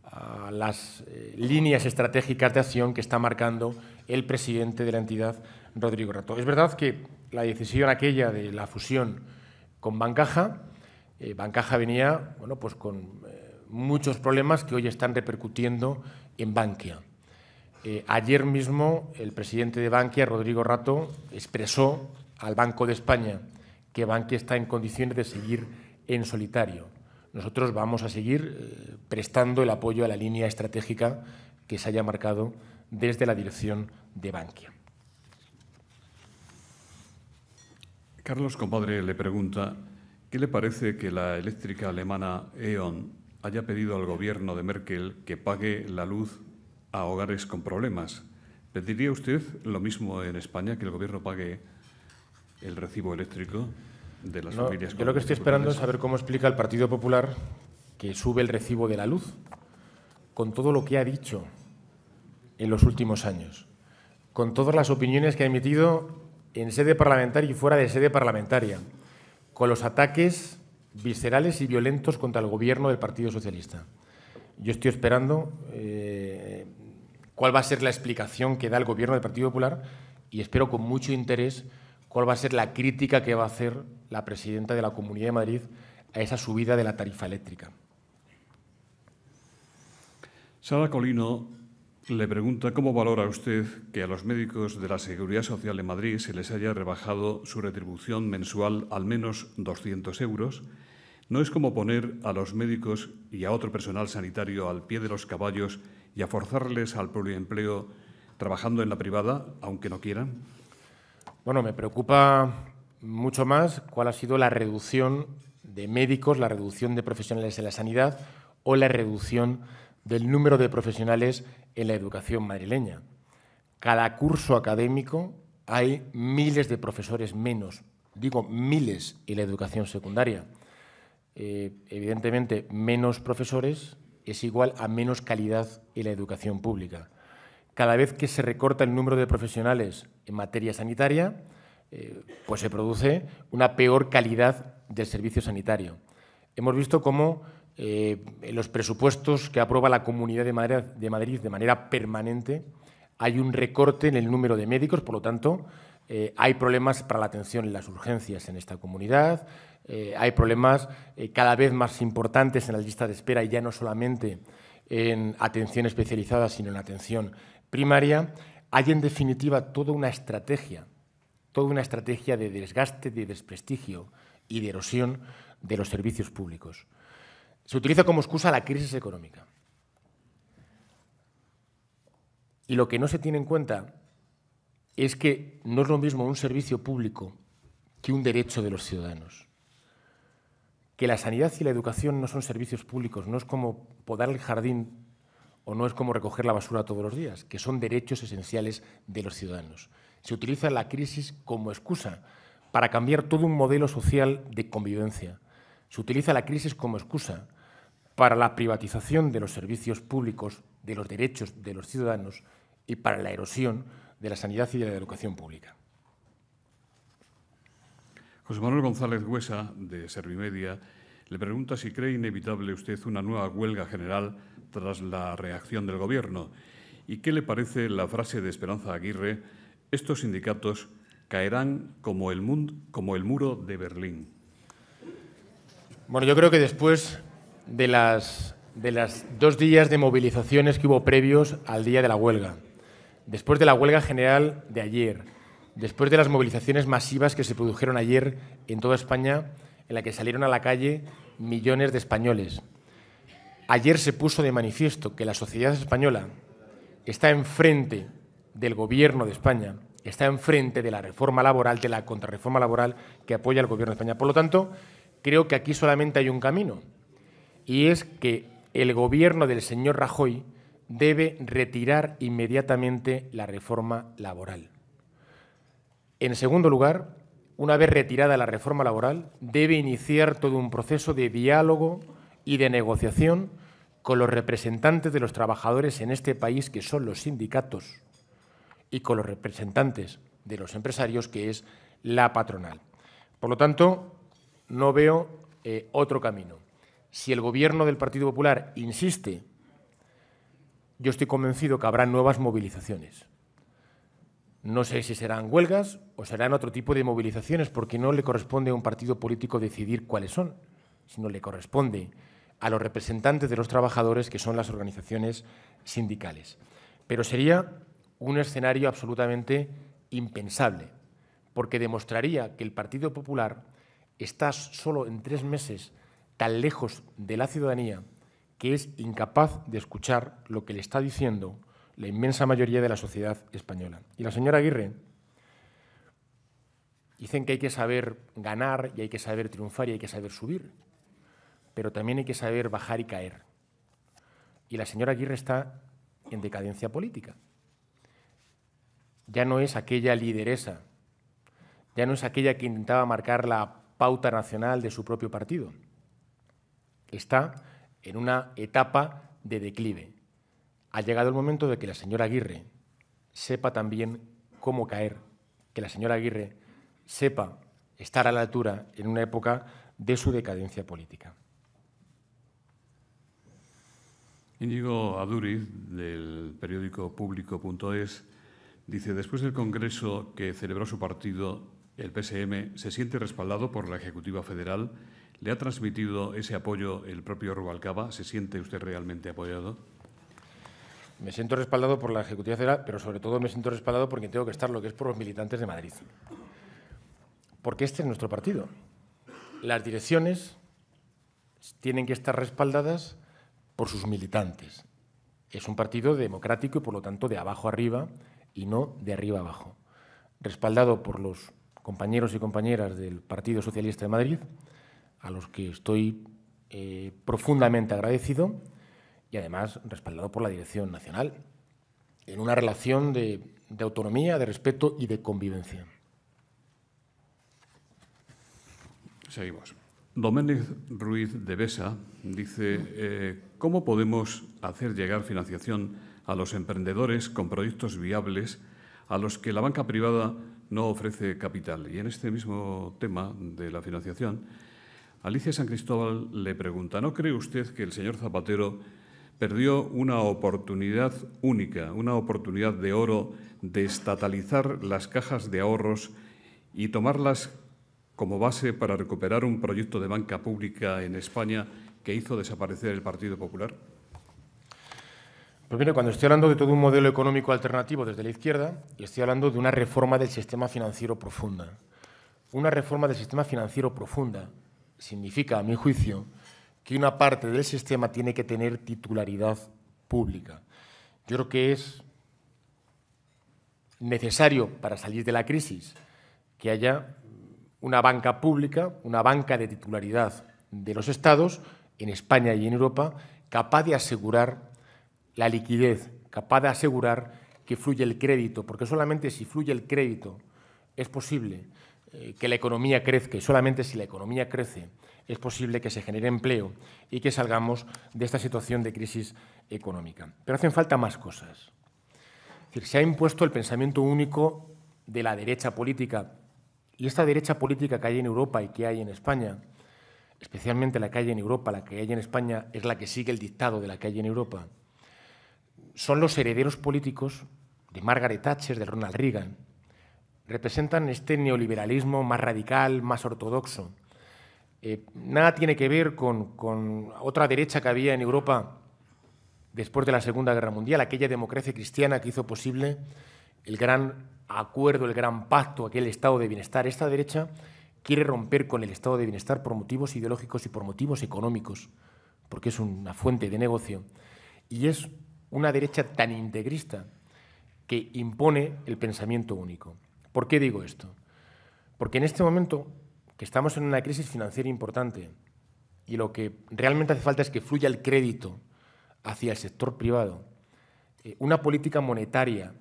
a las líneas estratégicas de acción que está marcando el presidente de la entidad, Rodrigo Rato. Es verdad que la decisión aquella de la fusión con Bancaja, eh, Bancaja venía bueno, pues con eh, muchos problemas que hoy están repercutiendo en Bankia. Eh, ayer mismo el presidente de Bankia, Rodrigo Rato, expresó al Banco de España que Bankia está en condiciones de seguir en solitario. Nosotros vamos a seguir prestando el apoyo a la línea estratégica que se haya marcado desde la dirección de Bankia. Carlos Compadre le pregunta, ¿qué le parece que la eléctrica alemana E.ON haya pedido al gobierno de Merkel que pague la luz a hogares con problemas? ¿Pediría usted lo mismo en España, que el gobierno pague el recibo eléctrico de las familias con problemas? Yo lo que estoy esperando es saber cómo explica el Partido Popular que sube el recibo de la luz con todo lo que ha dicho en los últimos años, con todas las opiniones que ha emitido en sede parlamentaria y fuera de sede parlamentaria, con los ataques viscerales y violentos contra el gobierno del Partido Socialista. Yo estoy esperando eh, cuál va a ser la explicación que da el gobierno del Partido Popular y espero con mucho interés cuál va a ser la crítica que va a hacer la presidenta de la Comunidad de Madrid a esa subida de la tarifa eléctrica. Sara Colino le pregunta cómo valora usted que a los médicos de la Seguridad Social en Madrid se les haya rebajado su retribución mensual al menos 200 euros. No es como poner a los médicos y a otro personal sanitario al pie de los caballos y a forzarles al empleo trabajando en la privada, aunque no quieran. Bueno, me preocupa mucho más cuál ha sido la reducción de médicos, la reducción de profesionales en la sanidad o la reducción del número de profesionales en la educación madrileña. Cada curso académico hay miles de profesores menos, digo miles en la educación secundaria. Eh, evidentemente, menos profesores es igual a menos calidad en la educación pública. Cada vez que se recorta el número de profesionales en materia sanitaria, eh, pues se produce una peor calidad del servicio sanitario. Hemos visto cómo eh, en los presupuestos que aprueba la Comunidad de Madrid, de manera permanente, hay un recorte en el número de médicos, por lo tanto, eh, hay problemas para la atención en las urgencias en esta comunidad, eh, hay problemas cada vez más importantes en la lista de espera y ya no solamente en atención especializada, sino en atención primaria. Hay, en definitiva, toda una estrategia, toda una estrategia de desgaste, de desprestigio y de erosión de los servicios públicos. Se utiliza como excusa la crisis económica. Y lo que no se tiene en cuenta es que no es lo mismo un servicio público que un derecho de los ciudadanos. Que la sanidad y la educación no son servicios públicos, no es como podar el jardín o no es como recoger la basura todos los días, que son derechos esenciales de los ciudadanos. Se utiliza la crisis como excusa para cambiar todo un modelo social de convivencia. Se utiliza la crisis como excusa para la privatización de los servicios públicos, de los derechos de los ciudadanos y para la erosión de la sanidad y de la educación pública. José Manuel González Huesa, de Servimedia, le pregunta si cree inevitable usted una nueva huelga general tras la reacción del Gobierno y qué le parece la frase de Esperanza Aguirre, estos sindicatos caerán como el, como el muro de Berlín. Bueno, yo creo que después de las, de las dos días de movilizaciones que hubo previos al día de la huelga, después de la huelga general de ayer, después de las movilizaciones masivas que se produjeron ayer en toda España, en la que salieron a la calle millones de españoles. Ayer se puso de manifiesto que la sociedad española está enfrente del gobierno de España, está enfrente de la reforma laboral, de la contrarreforma laboral que apoya el gobierno de España. Por lo tanto, creo que aquí solamente hay un camino, y es que el gobierno del señor Rajoy debe retirar inmediatamente la reforma laboral. En segundo lugar, una vez retirada la reforma laboral, debe iniciar todo un proceso de diálogo y de negociación con los representantes de los trabajadores en este país, que son los sindicatos, y con los representantes de los empresarios, que es la patronal. Por lo tanto, no veo eh, otro camino si el gobierno del Partido Popular insiste, yo estoy convencido que habrá nuevas movilizaciones. No sé si serán huelgas o serán otro tipo de movilizaciones, porque no le corresponde a un partido político decidir cuáles son, sino le corresponde a los representantes de los trabajadores, que son las organizaciones sindicales. Pero sería un escenario absolutamente impensable, porque demostraría que el Partido Popular está solo en tres meses tan lejos de la ciudadanía que es incapaz de escuchar lo que le está diciendo la inmensa mayoría de la sociedad española. Y la señora Aguirre, dicen que hay que saber ganar y hay que saber triunfar y hay que saber subir, pero también hay que saber bajar y caer. Y la señora Aguirre está en decadencia política. Ya no es aquella lideresa, ya no es aquella que intentaba marcar la pauta nacional de su propio partido está en una etapa de declive. Ha llegado el momento de que la señora Aguirre sepa también cómo caer, que la señora Aguirre sepa estar a la altura en una época de su decadencia política. Íñigo Aduriz, del periódico público.es, dice, después del Congreso que celebró su partido, el PSM se siente respaldado por la Ejecutiva Federal ¿Le ha transmitido ese apoyo el propio Rubalcaba? ¿Se siente usted realmente apoyado? Me siento respaldado por la Ejecutiva Federal, pero sobre todo me siento respaldado porque tengo que estar, lo que es por los militantes de Madrid. Porque este es nuestro partido. Las direcciones tienen que estar respaldadas por sus militantes. Es un partido democrático y, por lo tanto, de abajo arriba y no de arriba abajo. Respaldado por los compañeros y compañeras del Partido Socialista de Madrid, a los que estoy eh, profundamente agradecido y además respaldado por la Dirección Nacional, en una relación de, autonomía, de respeto y de convivencia. Seguimos. Doménez Ruiz de Besa dice, eh, ¿cómo podemos hacer llegar financiación a los emprendedores con proyectos viables a los que la banca privada no ofrece capital? Y en este mismo tema de la financiación, Alicia San Cristóbal le pregunta, ¿no cree usted que el señor Zapatero perdió una oportunidad única, una oportunidad de oro de estatalizar las cajas de ahorros y tomarlas como base para recuperar un proyecto de banca pública en España que hizo desaparecer el Partido Popular? Pues mire, cuando estoy hablando de todo un modelo económico alternativo desde la izquierda, estoy hablando de una reforma del sistema financiero profunda. Una reforma del sistema financiero profunda significa, a mi juicio, que una parte del sistema tiene que tener titularidad pública. Yo creo que es necesario para salir de la crisis que haya una banca pública, una banca de titularidad de los estados en España y en Europa capaz de asegurar la liquidez, capaz de asegurar que fluye el crédito, porque solamente si fluye el crédito es posible eh, que la economía crezca y solamente si la economía crece es posible que se genere empleo y que salgamos de esta situación de crisis económica. Pero hacen falta más cosas. se ha impuesto el pensamiento único de la derecha política y esta derecha política que hay en Europa y que hay en España, especialmente la que hay en Europa, la que hay en España, es la que sigue el dictado de la que hay en Europa, son los herederos políticos de Margaret Thatcher, de Ronald Reagan, representan este neoliberalismo más radical, más ortodoxo. Eh, nada tiene que ver con, con, otra derecha que había en Europa después de la Segunda Guerra Mundial, aquella democracia cristiana que hizo posible el gran acuerdo, el gran pacto, aquel estado de bienestar. Esta derecha quiere romper con el estado de bienestar por motivos ideológicos y por motivos económicos, porque es una fuente de negocio. Y es una derecha tan integrista que impone el pensamiento único. ¿Por qué digo esto? Porque en este momento que estamos en una crisis financiera importante y lo que realmente hace falta es que fluya el crédito hacia el sector privado, eh, una política monetaria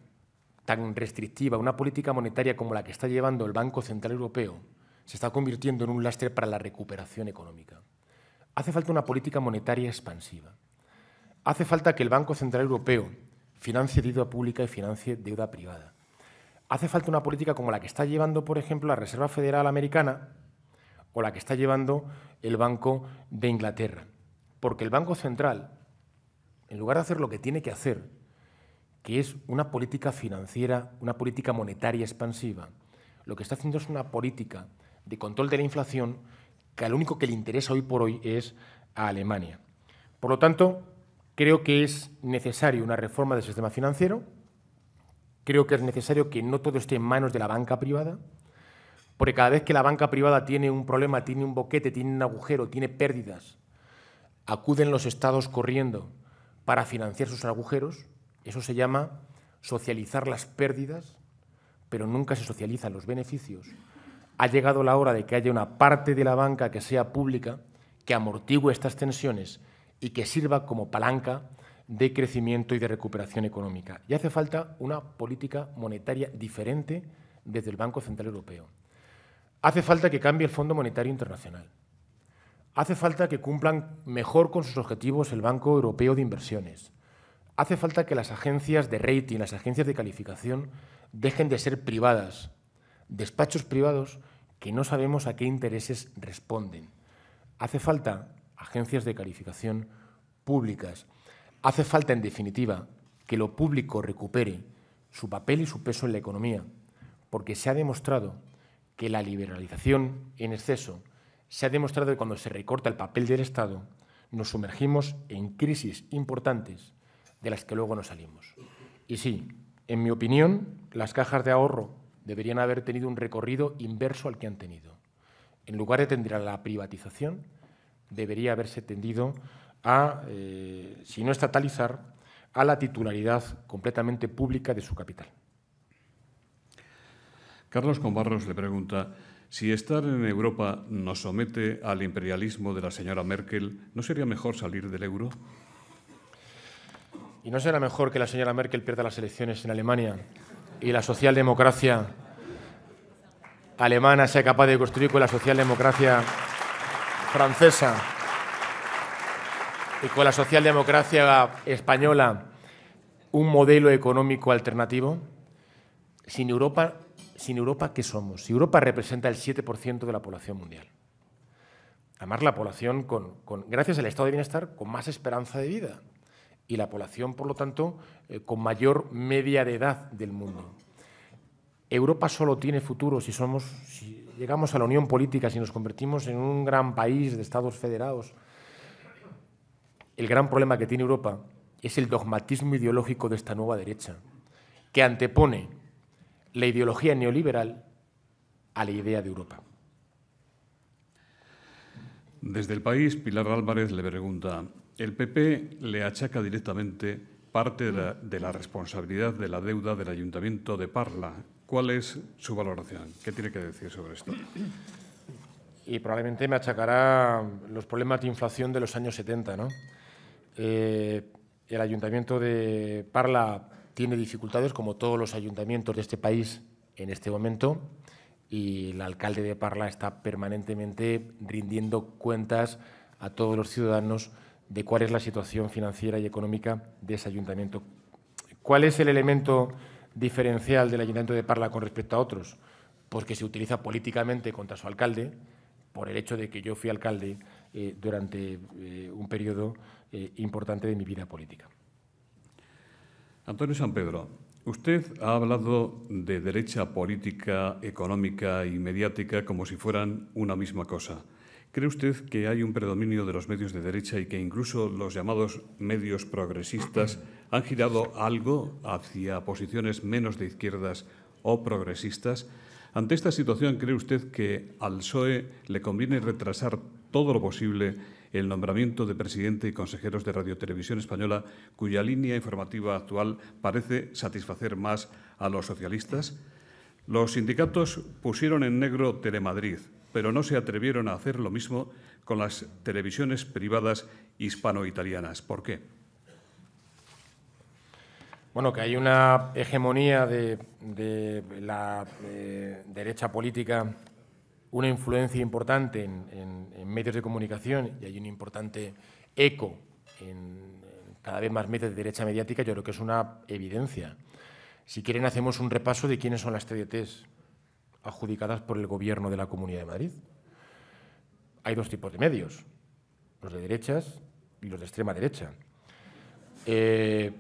tan restrictiva, una política monetaria como la que está llevando el Banco Central Europeo, se está convirtiendo en un lastre para la recuperación económica. Hace falta una política monetaria expansiva. Hace falta que el Banco Central Europeo financie deuda pública y financie deuda privada hace falta una política como la que está llevando, por ejemplo, la Reserva Federal Americana o la que está llevando el Banco de Inglaterra. Porque el Banco Central, en lugar de hacer lo que tiene que hacer, que es una política financiera, una política monetaria expansiva, lo que está haciendo es una política de control de la inflación que al único que le interesa hoy por hoy es a Alemania. Por lo tanto, creo que es necesaria una reforma del sistema financiero, Creo que es necesario que no todo esté en manos de la banca privada, porque cada vez que la banca privada tiene un problema, tiene un boquete, tiene un agujero, tiene pérdidas, acuden los estados corriendo para financiar sus agujeros. Eso se llama socializar las pérdidas, pero nunca se socializan los beneficios. Ha llegado la hora de que haya una parte de la banca que sea pública, que amortigue estas tensiones y que sirva como palanca de crecimiento y de recuperación económica. Y hace falta una política monetaria diferente desde el Banco Central Europeo. Hace falta que cambie el Fondo Monetario Internacional. Hace falta que cumplan mejor con sus objetivos el Banco Europeo de Inversiones. Hace falta que las agencias de rating, las agencias de calificación, dejen de ser privadas, despachos privados que no sabemos a qué intereses responden. Hace falta agencias de calificación públicas Hace falta, en definitiva, que lo público recupere su papel y su peso en la economía, porque se ha demostrado que la liberalización en exceso, se ha demostrado que cuando se recorta el papel del Estado, nos sumergimos en crisis importantes de las que luego no salimos. Y sí, en mi opinión, las cajas de ahorro deberían haber tenido un recorrido inverso al que han tenido. En lugar de tender a la privatización, debería haberse tendido a, eh, si no estatalizar, a la titularidad completamente pública de su capital. Carlos Combarros le pregunta si estar en Europa nos somete al imperialismo de la señora Merkel, ¿no sería mejor salir del euro? ¿Y no será mejor que la señora Merkel pierda las elecciones en Alemania y la socialdemocracia alemana sea capaz de construir con la socialdemocracia francesa? con la socialdemocracia española un modelo económico alternativo? Sin Europa, sin Europa ¿qué somos? Si Europa representa el 7% de la población mundial. Además, la población, con, gracias al estado de bienestar, con más esperanza de vida. Y la población, por lo tanto, eh, con mayor media de edad del mundo. Europa solo tiene futuro si, somos, si llegamos a la unión política, si nos convertimos en un gran país de estados federados, el gran problema que tiene Europa es el dogmatismo ideológico de esta nueva derecha, que antepone la ideología neoliberal a la idea de Europa. Desde el país, Pilar Álvarez le pregunta, el PP le achaca directamente parte de la, responsabilidad de la deuda del ayuntamiento de Parla. ¿Cuál es su valoración? ¿Qué tiene que decir sobre esto? Y probablemente me achacará los problemas de inflación de los años 70, ¿no? Eh, el ayuntamiento de Parla tiene dificultades, como todos los ayuntamientos de este país en este momento, y el alcalde de Parla está permanentemente rindiendo cuentas a todos los ciudadanos de cuál es la situación financiera y económica de ese ayuntamiento. ¿Cuál es el elemento diferencial del ayuntamiento de Parla con respecto a otros? Porque pues se utiliza políticamente contra su alcalde por el hecho de que yo fui alcalde eh, durante eh, un periodo eh, importante de mi vida política. Antonio San Pedro, usted ha hablado de derecha política, económica y mediática como si fueran una misma cosa. ¿Cree usted que hay un predominio de los medios de derecha y que incluso los llamados medios progresistas han girado algo hacia posiciones menos de izquierdas o progresistas? Ante esta situación, ¿cree usted que al PSOE le conviene retrasar todo lo posible el nombramiento de presidente y consejeros de Radiotelevisión Española, cuya línea informativa actual parece satisfacer más a los socialistas? Los sindicatos pusieron en negro Telemadrid, pero no se atrevieron a hacer lo mismo con las televisiones privadas hispano-italianas. ¿Por qué? Bueno, que hay una hegemonía de, la eh, derecha política una influencia importante en, medios de comunicación y hay un importante eco en, cada vez más medios de derecha mediática, yo creo que es una evidencia. Si quieren, hacemos un repaso de quiénes son las TDTs adjudicadas por el Gobierno de la Comunidad de Madrid. Hay dos tipos de medios, los de derechas y los de extrema derecha. Eh,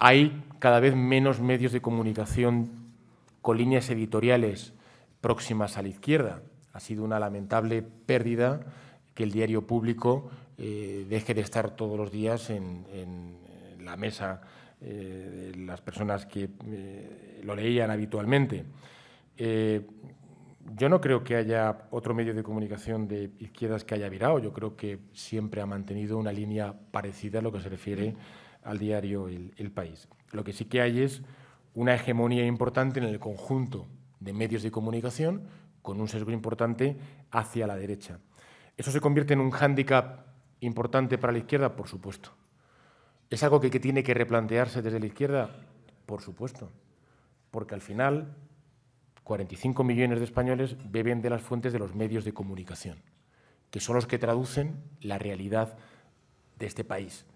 hay cada vez menos medios de comunicación con líneas editoriales próximas a la izquierda. Ha sido una lamentable pérdida que el diario público eh, deje de estar todos los días en, la mesa eh, de las personas que eh, lo leían habitualmente. yo no creo que haya otro medio de comunicación de izquierdas que haya virado. Yo creo que siempre ha mantenido una línea parecida a lo que se refiere al diario el País. Lo que sí que hay es una hegemonía importante en el conjunto de medios de comunicación con un sesgo importante hacia la derecha. Eso se convierte en un hándicap importante para la izquierda, por supuesto. ¿Es algo que, tiene que replantearse desde la izquierda? Por supuesto. Porque al final 45 millones de españoles beben de las fuentes de los medios de comunicación, que son los que traducen la realidad de este país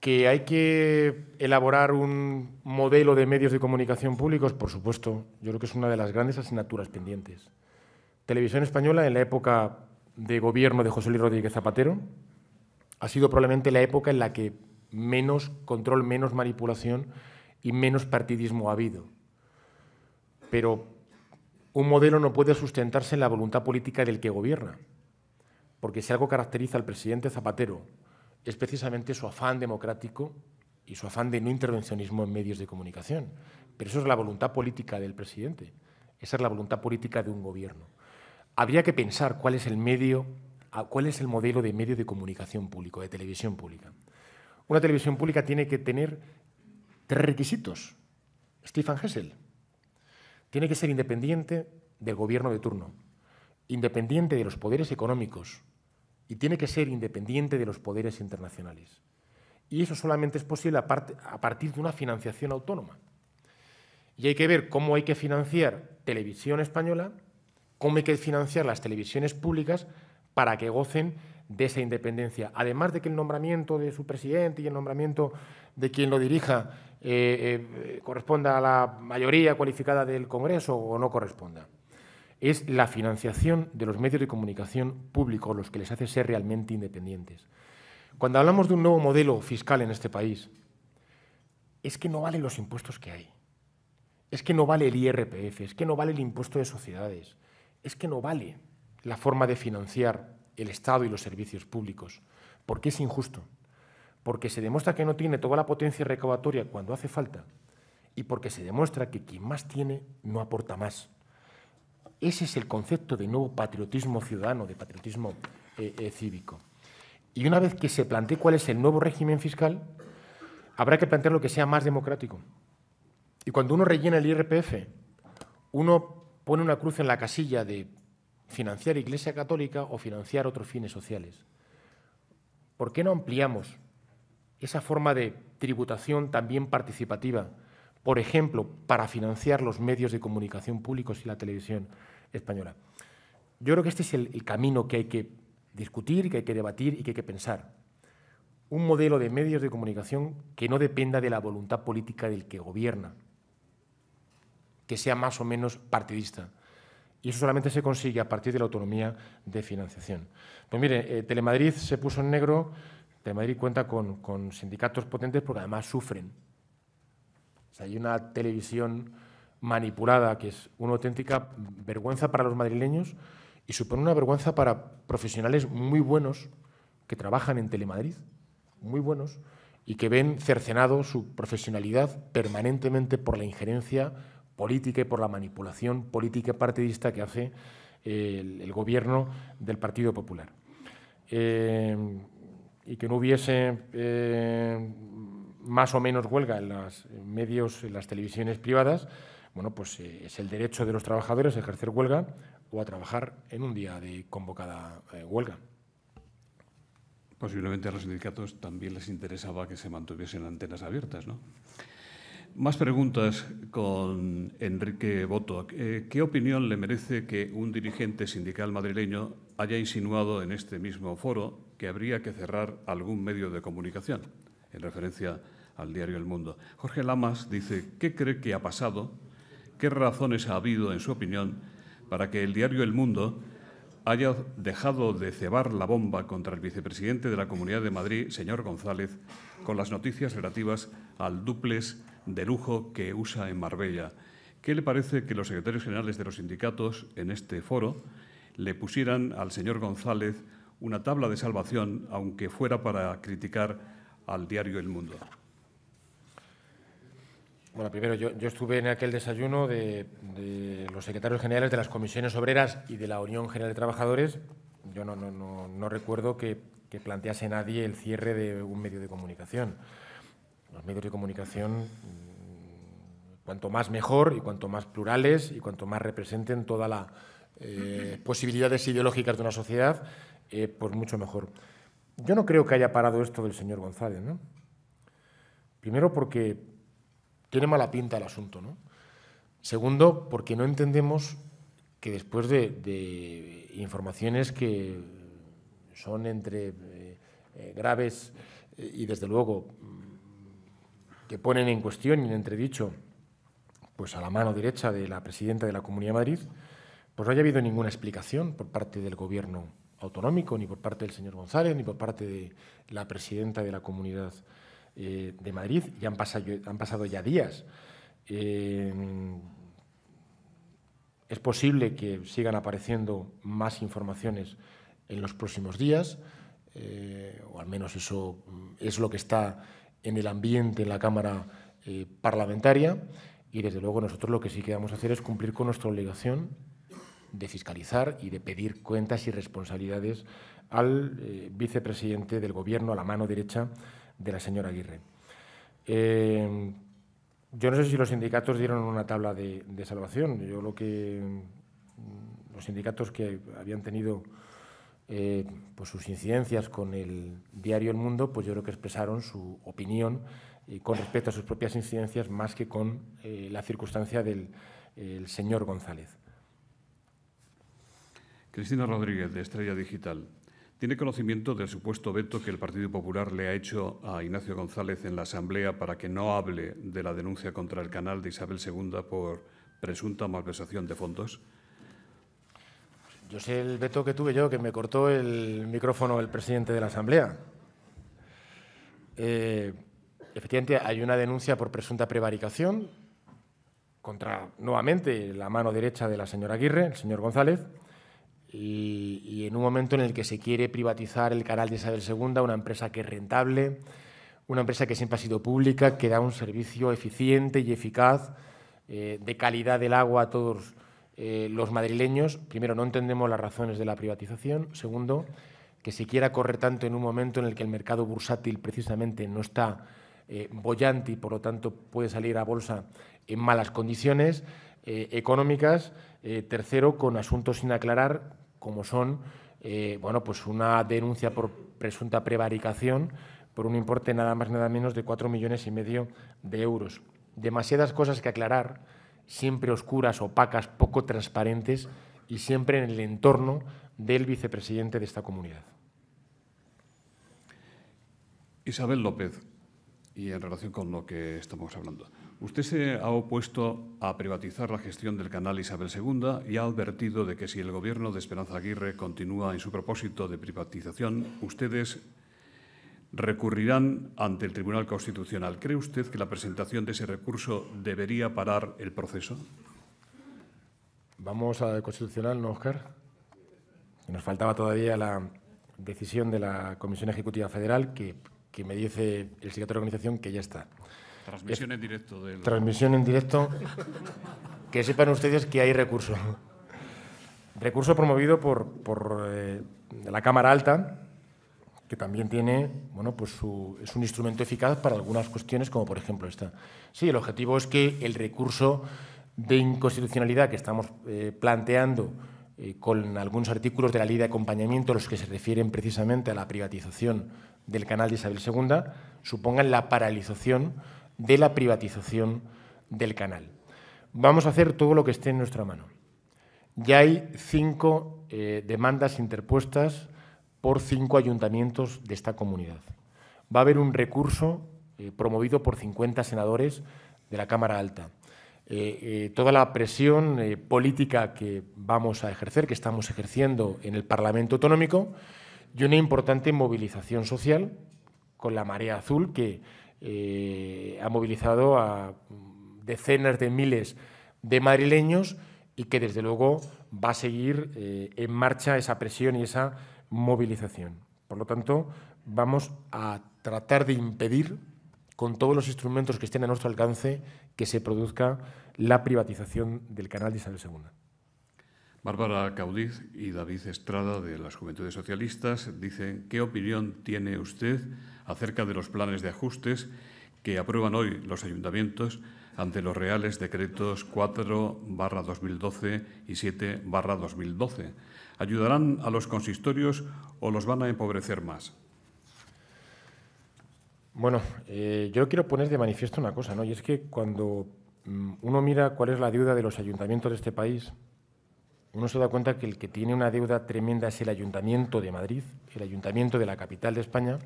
que hay que elaborar un modelo de medios de comunicación públicos, por supuesto, yo creo que es una de las grandes asignaturas pendientes. Televisión Española, en la época de gobierno de José Luis Rodríguez Zapatero, ha sido probablemente la época en la que menos control, menos manipulación y menos partidismo ha habido. Pero un modelo no puede sustentarse en la voluntad política del que gobierna, porque si algo caracteriza al presidente Zapatero, es precisamente su afán democrático y su afán de no intervencionismo en medios de comunicación. Pero eso es la voluntad política del presidente, esa es la voluntad política de un gobierno. Habría que pensar cuál es el medio, cuál es el modelo de medio de comunicación público, de televisión pública. Una televisión pública tiene que tener tres requisitos. Stefan Hessel tiene que ser independiente del gobierno de turno, independiente de los poderes económicos y tiene que ser independiente de los poderes internacionales. Y eso solamente es posible a, partir de una financiación autónoma. Y hay que ver cómo hay que financiar televisión española, cómo hay que financiar las televisiones públicas para que gocen de esa independencia. Además de que el nombramiento de su presidente y el nombramiento de quien lo dirija eh, eh, corresponda a la mayoría cualificada del Congreso o no corresponda es la financiación de los medios de comunicación públicos los que les hace ser realmente independientes. Cuando hablamos de un nuevo modelo fiscal en este país, es que no valen los impuestos que hay, es que no vale el IRPF, es que no vale el impuesto de sociedades, es que no vale la forma de financiar el Estado y los servicios públicos, porque es injusto, porque se demuestra que no tiene toda la potencia recaudatoria cuando hace falta y porque se demuestra que quien más tiene no aporta más ese es el concepto de nuevo patriotismo ciudadano, de patriotismo eh, eh, cívico. Y una vez que se plantee cuál es el nuevo régimen fiscal, habrá que plantear lo que sea más democrático. Y cuando uno rellena el IRPF, uno pone una cruz en la casilla de financiar Iglesia Católica o financiar otros fines sociales. ¿Por qué no ampliamos esa forma de tributación también participativa? Por ejemplo, para financiar los medios de comunicación públicos y la televisión, española. Yo creo que este es el, camino que hay que discutir, que hay que debatir y que hay que pensar. Un modelo de medios de comunicación que no dependa de la voluntad política del que gobierna, que sea más o menos partidista. Y eso solamente se consigue a partir de la autonomía de financiación. Pues mire, eh, Telemadrid se puso en negro, Telemadrid cuenta con, sindicatos potentes porque además sufren. hay una televisión manipulada, que es una auténtica vergüenza para los madrileños y supone una vergüenza para profesionales muy buenos que trabajan en Telemadrid, muy buenos, y que ven cercenado su profesionalidad permanentemente por la injerencia política y por la manipulación política partidista que hace eh, el, gobierno del Partido Popular. Eh, y que no hubiese eh, más o menos huelga en los medios, en las televisiones privadas, bueno, pues eh, es el derecho de los trabajadores a ejercer huelga o a trabajar en un día de convocada eh, huelga. Posiblemente a los sindicatos también les interesaba que se mantuviesen antenas abiertas, ¿no? Más preguntas con Enrique Boto. Eh, ¿Qué opinión le merece que un dirigente sindical madrileño haya insinuado en este mismo foro que habría que cerrar algún medio de comunicación? En referencia al diario El Mundo. Jorge Lamas dice, ¿qué cree que ha pasado qué razones ha habido, en su opinión, para que el diario El Mundo haya dejado de cebar la bomba contra el vicepresidente de la Comunidad de Madrid, señor González, con las noticias relativas al duples de lujo que usa en Marbella. ¿Qué le parece que los secretarios generales de los sindicatos en este foro le pusieran al señor González una tabla de salvación, aunque fuera para criticar al diario El Mundo? Bueno, primero, yo, estuve en aquel desayuno de, los secretarios generales de las comisiones obreras y de la Unión General de Trabajadores. Yo no, no, recuerdo que, plantease nadie el cierre de un medio de comunicación. Los medios de comunicación, mm, cuanto más mejor y cuanto más plurales y cuanto más representen todas las eh, posibilidades ideológicas de una sociedad, eh, pues mucho mejor. Yo no creo que haya parado esto del señor González, Primero porque tiene mala pinta el asunto. ¿no? Segundo, porque no entendemos que después de, informaciones que son entre eh, eh, graves eh, y desde luego mm, que ponen en cuestión y en entredicho pues a la mano derecha de la presidenta de la Comunidad de Madrid, pues no haya habido ninguna explicación por parte del gobierno autonómico, ni por parte del señor González, ni por parte de la presidenta de la Comunidad eh, de Madrid y han, pasado, ya días. Em, es posible que sigan apareciendo más informaciones en los próximos días, eh, o al menos eso es lo que está en el ambiente en la Cámara eh, Parlamentaria. Y desde luego nosotros lo que sí que vamos a hacer es cumplir con nuestra obligación de fiscalizar y de pedir cuentas y responsabilidades al vicepresidente del Gobierno, a la mano derecha de la señora Aguirre. Eh, yo no sé si los sindicatos dieron una tabla de, salvación. Yo lo que mm, los sindicatos que habían tenido eh, pues sus incidencias con el diario El Mundo, pues yo creo que expresaron su opinión con respecto a sus propias incidencias más que con eh, la circunstancia del señor González. Cristina Rodríguez, de Estrella Digital. ¿Tiene conocimiento del supuesto veto que el Partido Popular le ha hecho a Ignacio González en la Asamblea para que no hable de la denuncia contra el canal de Isabel II por presunta malversación de fondos? Yo sé el veto que tuve yo, que me cortó el micrófono el presidente de la Asamblea. Eh, efectivamente, hay una denuncia por presunta prevaricación contra, nuevamente, la mano derecha de la señora Aguirre, el señor González. Y, en un momento en el que se quiere privatizar el canal de Isabel II, una empresa que es rentable, una empresa que siempre ha sido pública, que da un servicio eficiente y eficaz eh, de calidad del agua a todos eh, los madrileños. Primero, no entendemos las razones de la privatización. Segundo, que se quiera correr tanto en un momento en el que el mercado bursátil precisamente no está eh, bollante y por lo tanto puede salir a bolsa en malas condiciones económicas. Eh, tercero, con asuntos sin aclarar, como son eh, bueno, pues una denuncia por presunta prevaricación por un importe nada más nada menos de cuatro millones y medio de euros. Demasiadas cosas que aclarar, siempre oscuras, opacas, poco transparentes y siempre en el entorno del vicepresidente de esta comunidad. Isabel López, y en relación con lo que estamos hablando. Usted se ha opuesto a privatizar la gestión del canal Isabel II y ha advertido de que si el gobierno de Esperanza Aguirre continúa en su propósito de privatización, ustedes recurrirán ante el Tribunal Constitucional. ¿Cree usted que la presentación de ese recurso debería parar el proceso? Vamos al Constitucional, ¿no, Oscar? Nos faltaba todavía la decisión de la Comisión Ejecutiva Federal que, que me dice el secretario de organización que ya está. Transmisión en directo. Transmisión en directo. que sepan ustedes que hay recurso. Recurso promovido por, eh, la Cámara Alta, que también tiene, bueno, pues es un instrumento eficaz para algunas cuestiones, como por ejemplo esta. Sí, el objetivo es que el recurso de inconstitucionalidad que estamos eh, planteando eh, con algunos artículos de la ley de acompañamiento, los que se refieren precisamente a la privatización del canal de Isabel II, supongan la paralización de la privatización del canal. Vamos a hacer todo lo que esté en nuestra mano. Ya hay cinco eh, demandas interpuestas por cinco ayuntamientos de esta comunidad. Va a haber un recurso eh, promovido por 50 senadores de la Cámara Alta. Eh, toda la presión política que vamos a ejercer, que estamos ejerciendo en el Parlamento Autonómico, y una importante movilización social con la marea azul que eh, ha movilizado a mm, decenas de miles de madrileños y que desde luego va a seguir eh, en marcha esa presión y esa movilización. Por lo tanto, vamos a tratar de impedir con todos los instrumentos que estén a nuestro alcance que se produzca la privatización del canal de Isabel II. Bárbara Caudiz y David Estrada de las Juventudes Socialistas dicen, ¿qué opinión tiene usted acerca de los planes de ajustes que aprueban hoy los ayuntamientos ante los reales decretos 4 2012 y 7 2012? ¿Ayudarán a los consistorios o los van a empobrecer más? Bueno, eh, yo quiero poner de manifiesto una cosa, ¿no? Y es que cuando mm, uno mira cuál es la deuda de los ayuntamientos de este país, uno se da cuenta que el que tiene una deuda tremenda es el Ayuntamiento de Madrid, el Ayuntamiento de la capital de España,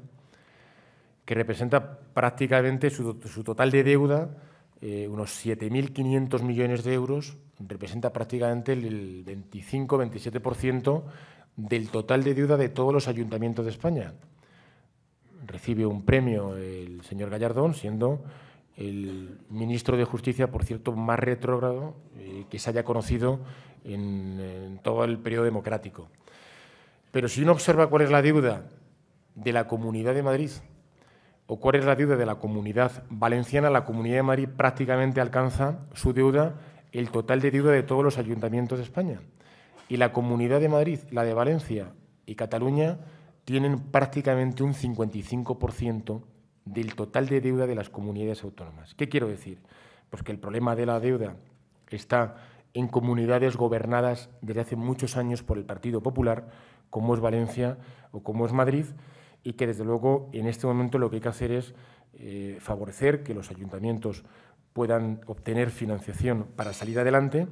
que representa prácticamente su, total de deuda, eh, unos 7.500 millones de euros, representa prácticamente el 25-27% del total de deuda de todos los ayuntamientos de España. Recibe un premio el señor Gallardón, siendo el ministro de Justicia, por cierto, más retrógrado eh, que se haya conocido en, en, todo el periodo democrático. Pero si uno observa cuál es la deuda de la Comunidad de Madrid o cuál es la deuda de la Comunidad Valenciana, la Comunidad de Madrid prácticamente alcanza su deuda, el total de deuda de todos los ayuntamientos de España. Y la Comunidad de Madrid, la de Valencia y Cataluña tienen prácticamente un 55% del total de deuda de las comunidades autónomas. ¿Qué quiero decir? Pues que el problema de la deuda está en comunidades gobernadas desde hace muchos años por el Partido Popular, como es Valencia o como es Madrid, y que desde luego en este momento lo que hay que hacer es eh, favorecer que los ayuntamientos puedan obtener financiación para salir adelante,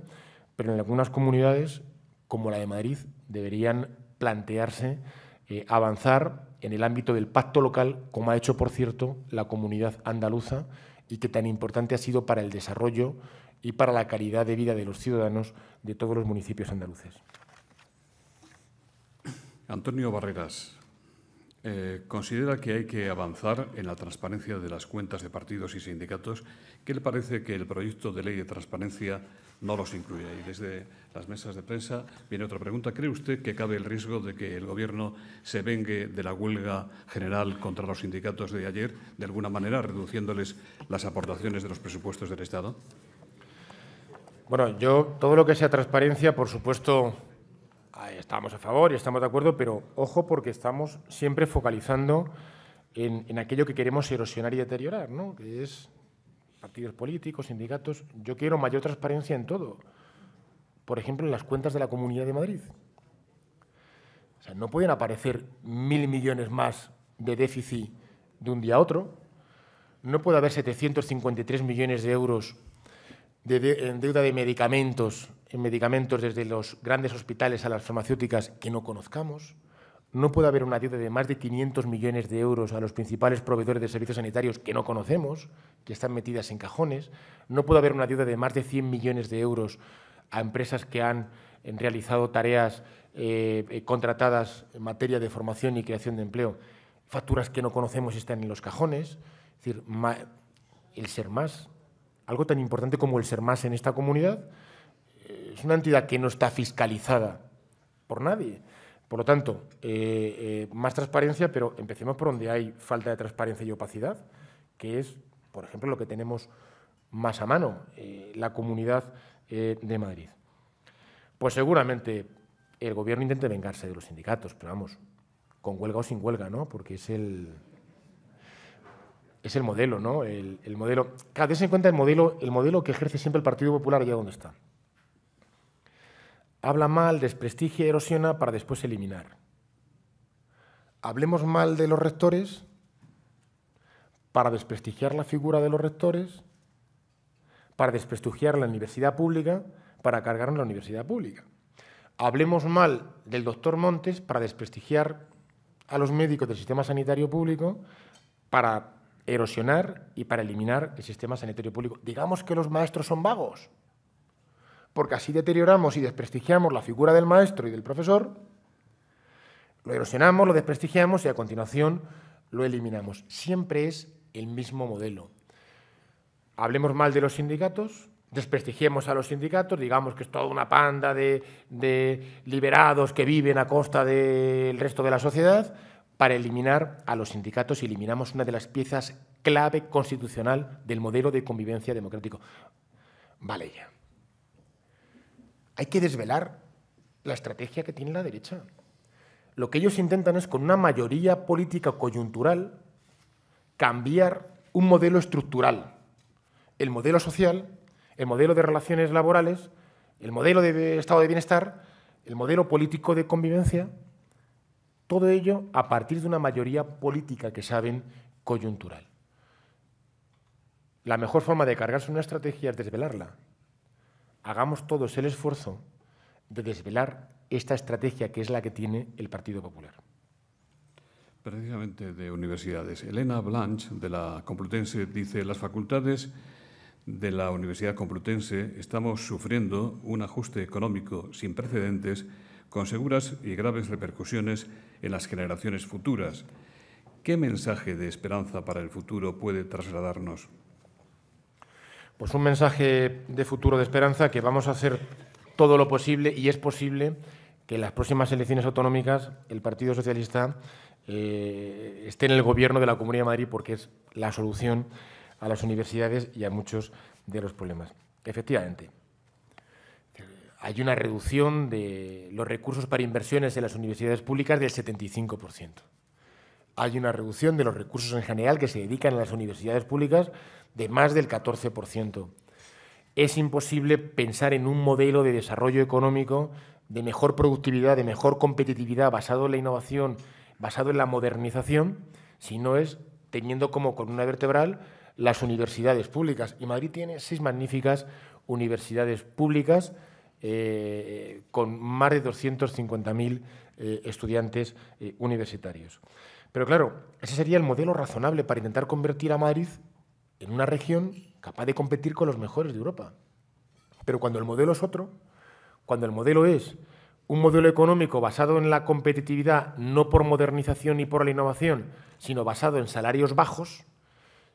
pero en algunas comunidades, como la de Madrid, deberían plantearse eh, avanzar en el ámbito del pacto local, como ha hecho, por cierto, la comunidad andaluza y que tan importante ha sido para el desarrollo y para la calidad de vida de los ciudadanos de todos los municipios andaluces. Antonio Barreras, eh, considera que hay que avanzar en la transparencia de las cuentas de partidos y sindicatos. ¿Qué le parece que el proyecto de ley de transparencia no los incluye. Y desde las mesas de prensa viene otra pregunta. ¿Cree usted que cabe el riesgo de que el Gobierno se vengue de la huelga general contra los sindicatos de ayer, de alguna manera reduciéndoles las aportaciones de los presupuestos del Estado? Bueno, yo todo lo que sea transparencia, por supuesto, estamos a favor y estamos de acuerdo, pero ojo porque estamos siempre focalizando en, aquello que queremos erosionar y deteriorar, ¿no? que es partidos políticos, sindicatos, yo quiero mayor transparencia en todo. Por ejemplo, en las cuentas de la Comunidad de Madrid. O sea, no pueden aparecer mil millones más de déficit de un día a otro. No puede haber 753 millones de euros de en deuda de medicamentos, en medicamentos desde los grandes hospitales a las farmacéuticas que no conozcamos. No puede haber una deuda de más de 500 millones de euros a los principales proveedores de servicios sanitarios que no conocemos, que están metidas en cajones. No puede haber una deuda de más de 100 millones de euros a empresas que han eh, realizado tareas eh, eh, contratadas en materia de formación y creación de empleo, facturas que no conocemos están en los cajones. Es decir, el ser más, algo tan importante como el ser más en esta comunidad, es una entidad que no está fiscalizada por nadie por lo tanto, eh, eh, más transparencia, pero empecemos por donde hay falta de transparencia y opacidad, que es, por ejemplo, lo que tenemos más a mano, eh, la comunidad de Madrid. Pues seguramente el gobierno intente vengarse de los sindicatos, pero vamos, con huelga o sin huelga, ¿no? Porque es el, es el modelo, ¿no? El, modelo, cada vez se el modelo, el modelo que ejerce siempre el Partido Popular allá donde está. Habla mal, desprestigia erosiona para después eliminar. Hablemos mal de los rectores para desprestigiar la figura de los rectores, para desprestigiar la universidad pública, para cargarnos la universidad pública. Hablemos mal del doctor Montes para desprestigiar a los médicos del sistema sanitario público, para erosionar y para eliminar el sistema sanitario público. Digamos que los maestros son vagos porque así deterioramos y desprestigiamos la figura del maestro y del profesor, lo erosionamos, lo desprestigiamos y a continuación lo eliminamos. Siempre es el mismo modelo. Hablemos mal de los sindicatos, desprestigiemos a los sindicatos, digamos que es toda una panda de, liberados que viven a costa del resto de la sociedad, para eliminar a los sindicatos y eliminamos una de las piezas clave constitucional del modelo de convivencia democrático. Vale ya. Hay que desvelar la estrategia que tiene la derecha. Lo que ellos intentan es, con una mayoría política coyuntural, cambiar un modelo estructural. El modelo social, el modelo de relaciones laborales, el modelo de estado de bienestar, el modelo político de convivencia, todo ello a partir de una mayoría política que saben coyuntural. La mejor forma de cargarse una estrategia es desvelarla, hagamos todos el esfuerzo de desvelar esta estrategia que es la que tiene el Partido Popular. Precisamente de universidades. Elena Blanch, de la Complutense, dice, las facultades de la Universidad Complutense estamos sufriendo un ajuste económico sin precedentes con seguras y graves repercusiones en las generaciones futuras. ¿Qué mensaje de esperanza para el futuro puede trasladarnos? pues un mensaje de futuro de esperanza que vamos a hacer todo lo posible y es posible que en las próximas elecciones autonómicas el Partido Socialista eh, esté en el gobierno de la Comunidad de Madrid porque es la solución a las universidades y a muchos de los problemas. Efectivamente, hay una reducción de los recursos para inversiones en las universidades públicas del 75% hay una reducción de los recursos en general que se dedican a las universidades públicas de más del 14%. Es imposible pensar en un modelo de desarrollo económico de mejor productividad, de mejor competitividad, basado en la innovación, basado en la modernización, si no es teniendo como columna vertebral las universidades públicas. Y Madrid tiene seis magníficas universidades públicas eh, con más de 250.000 eh, estudiantes eh, universitarios. Pero claro, ese sería el modelo razonable para intentar convertir a Madrid en una región capaz de competir con los mejores de Europa. Pero cuando el modelo es otro, cuando el modelo es un modelo económico basado en la competitividad, no por modernización ni por la innovación, sino basado en salarios bajos,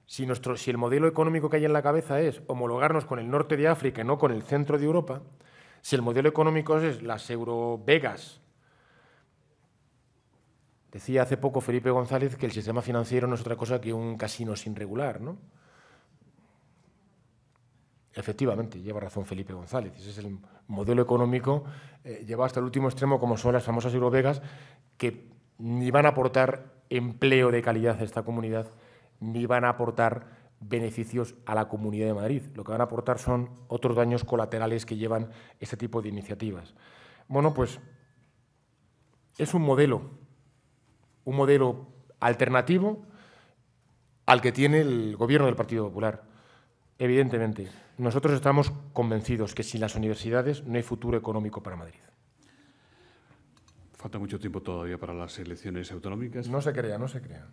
si, nuestro, si el modelo económico que hay en la cabeza es homologarnos con el norte de África y no con el centro de Europa, si el modelo económico es las eurovegas Decía hace poco Felipe González que el sistema financiero no es otra cosa que un casino sin regular, ¿no? Efectivamente, lleva razón Felipe González. Ese es el modelo económico eh, llevado hasta el último extremo, como son las famosas eurovegas, que ni van a aportar empleo de calidad a esta comunidad, ni van a aportar beneficios a la Comunidad de Madrid. Lo que van a aportar son otros daños colaterales que llevan este tipo de iniciativas. Bueno, pues es un modelo un modelo alternativo al que tiene el gobierno del Partido Popular. Evidentemente, nosotros estamos convencidos que sin las universidades no hay futuro económico para Madrid. Falta mucho tiempo todavía para las elecciones autonómicas. No se crea, no se crea.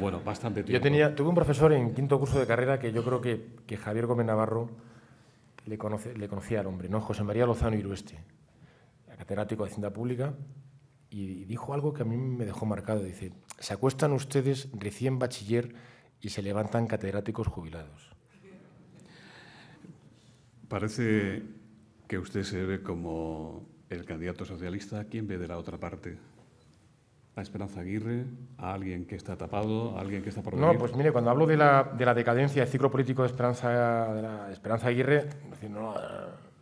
Bueno, bastante tiempo. Yo tenía, tuve un profesor en quinto curso de carrera que yo creo que, Javier Gómez Navarro le, conocía al hombre, ¿no? José María Lozano Irueste, catedrático de Hacienda Pública, y dijo algo que a mí me dejó marcado. Dice, se acuestan ustedes recién bachiller y se levantan catedráticos jubilados. Parece que usted se ve como el candidato socialista. ¿Quién ve de la otra parte? a Esperanza Aguirre, a alguien que está tapado, a alguien que está por venir. No, pues mire, cuando hablo de la, decadencia del ciclo político de Esperanza, de la Esperanza Aguirre,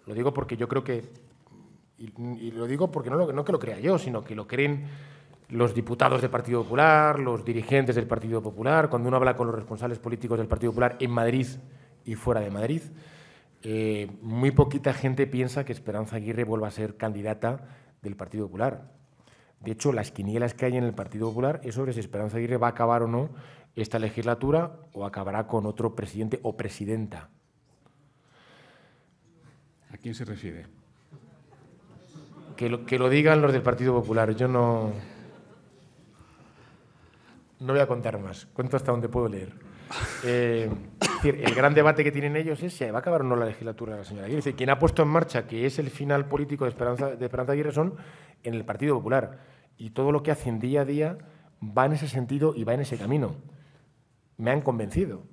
lo digo porque yo creo que y, lo digo porque no, lo, no que lo crea yo, sino que lo creen los diputados del Partido Popular, los dirigentes del Partido Popular, cuando uno habla con los responsables políticos del Partido Popular en Madrid y fuera de Madrid, eh, muy poquita gente piensa que Esperanza Aguirre vuelva a ser candidata del Partido Popular. De hecho, las quinielas que hay en el Partido Popular es sobre si Esperanza Aguirre va a acabar o no esta legislatura o acabará con otro presidente o presidenta. ¿A quién se refiere? Que lo, digan los del Partido Popular. Yo no. No voy a contar más. Cuento hasta donde puedo leer. Eh, el gran debate que tienen ellos es si va a acabar o no la legislatura de la señora Aguirre. quien ha puesto en marcha que es el final político de Esperanza, de Esperanza Aguirre son en el Partido Popular. Y todo lo que hacen día a día va en ese sentido y va en ese camino. Me han convencido.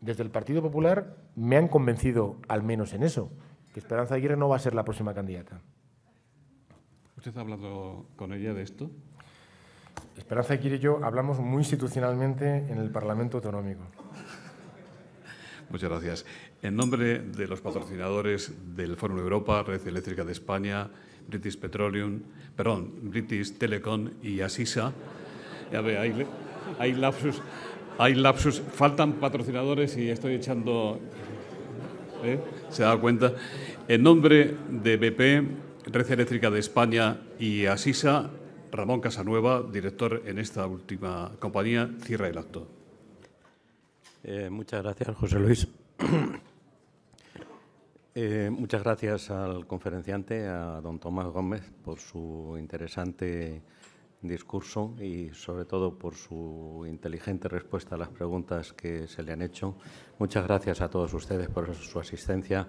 Desde el Partido Popular me han convencido, al menos en eso, que Esperanza Aguirre no va a ser la próxima candidata. ¿Usted ha hablado con ella de esto? Esperanza Aguirre y yo hablamos muy institucionalmente en el Parlamento Autonómico. Muchas gracias. En nombre de los patrocinadores del Fórum Europa, Red Eléctrica de España, British Petroleum, perdón, British Telecom y Asisa, ya ve, hay, lapsus, hay lapsus, faltan patrocinadores y estoy echando, ¿eh? ¿Se se da cuenta. En nombre de BP, Red Eléctrica de España y Asisa, Ramón Casanueva, director en esta última compañía, cierra el acto. Eh, muchas gracias, José Luis. Eh, muchas gracias al conferenciante, a don Tomás Gómez, por su interesante discurso y sobre todo por su inteligente respuesta a las preguntas que se le han hecho. Muchas gracias a todos ustedes por su asistencia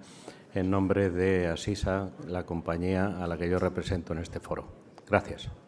en nombre de Asisa, la compañía a la que yo represento en este foro. Gracias.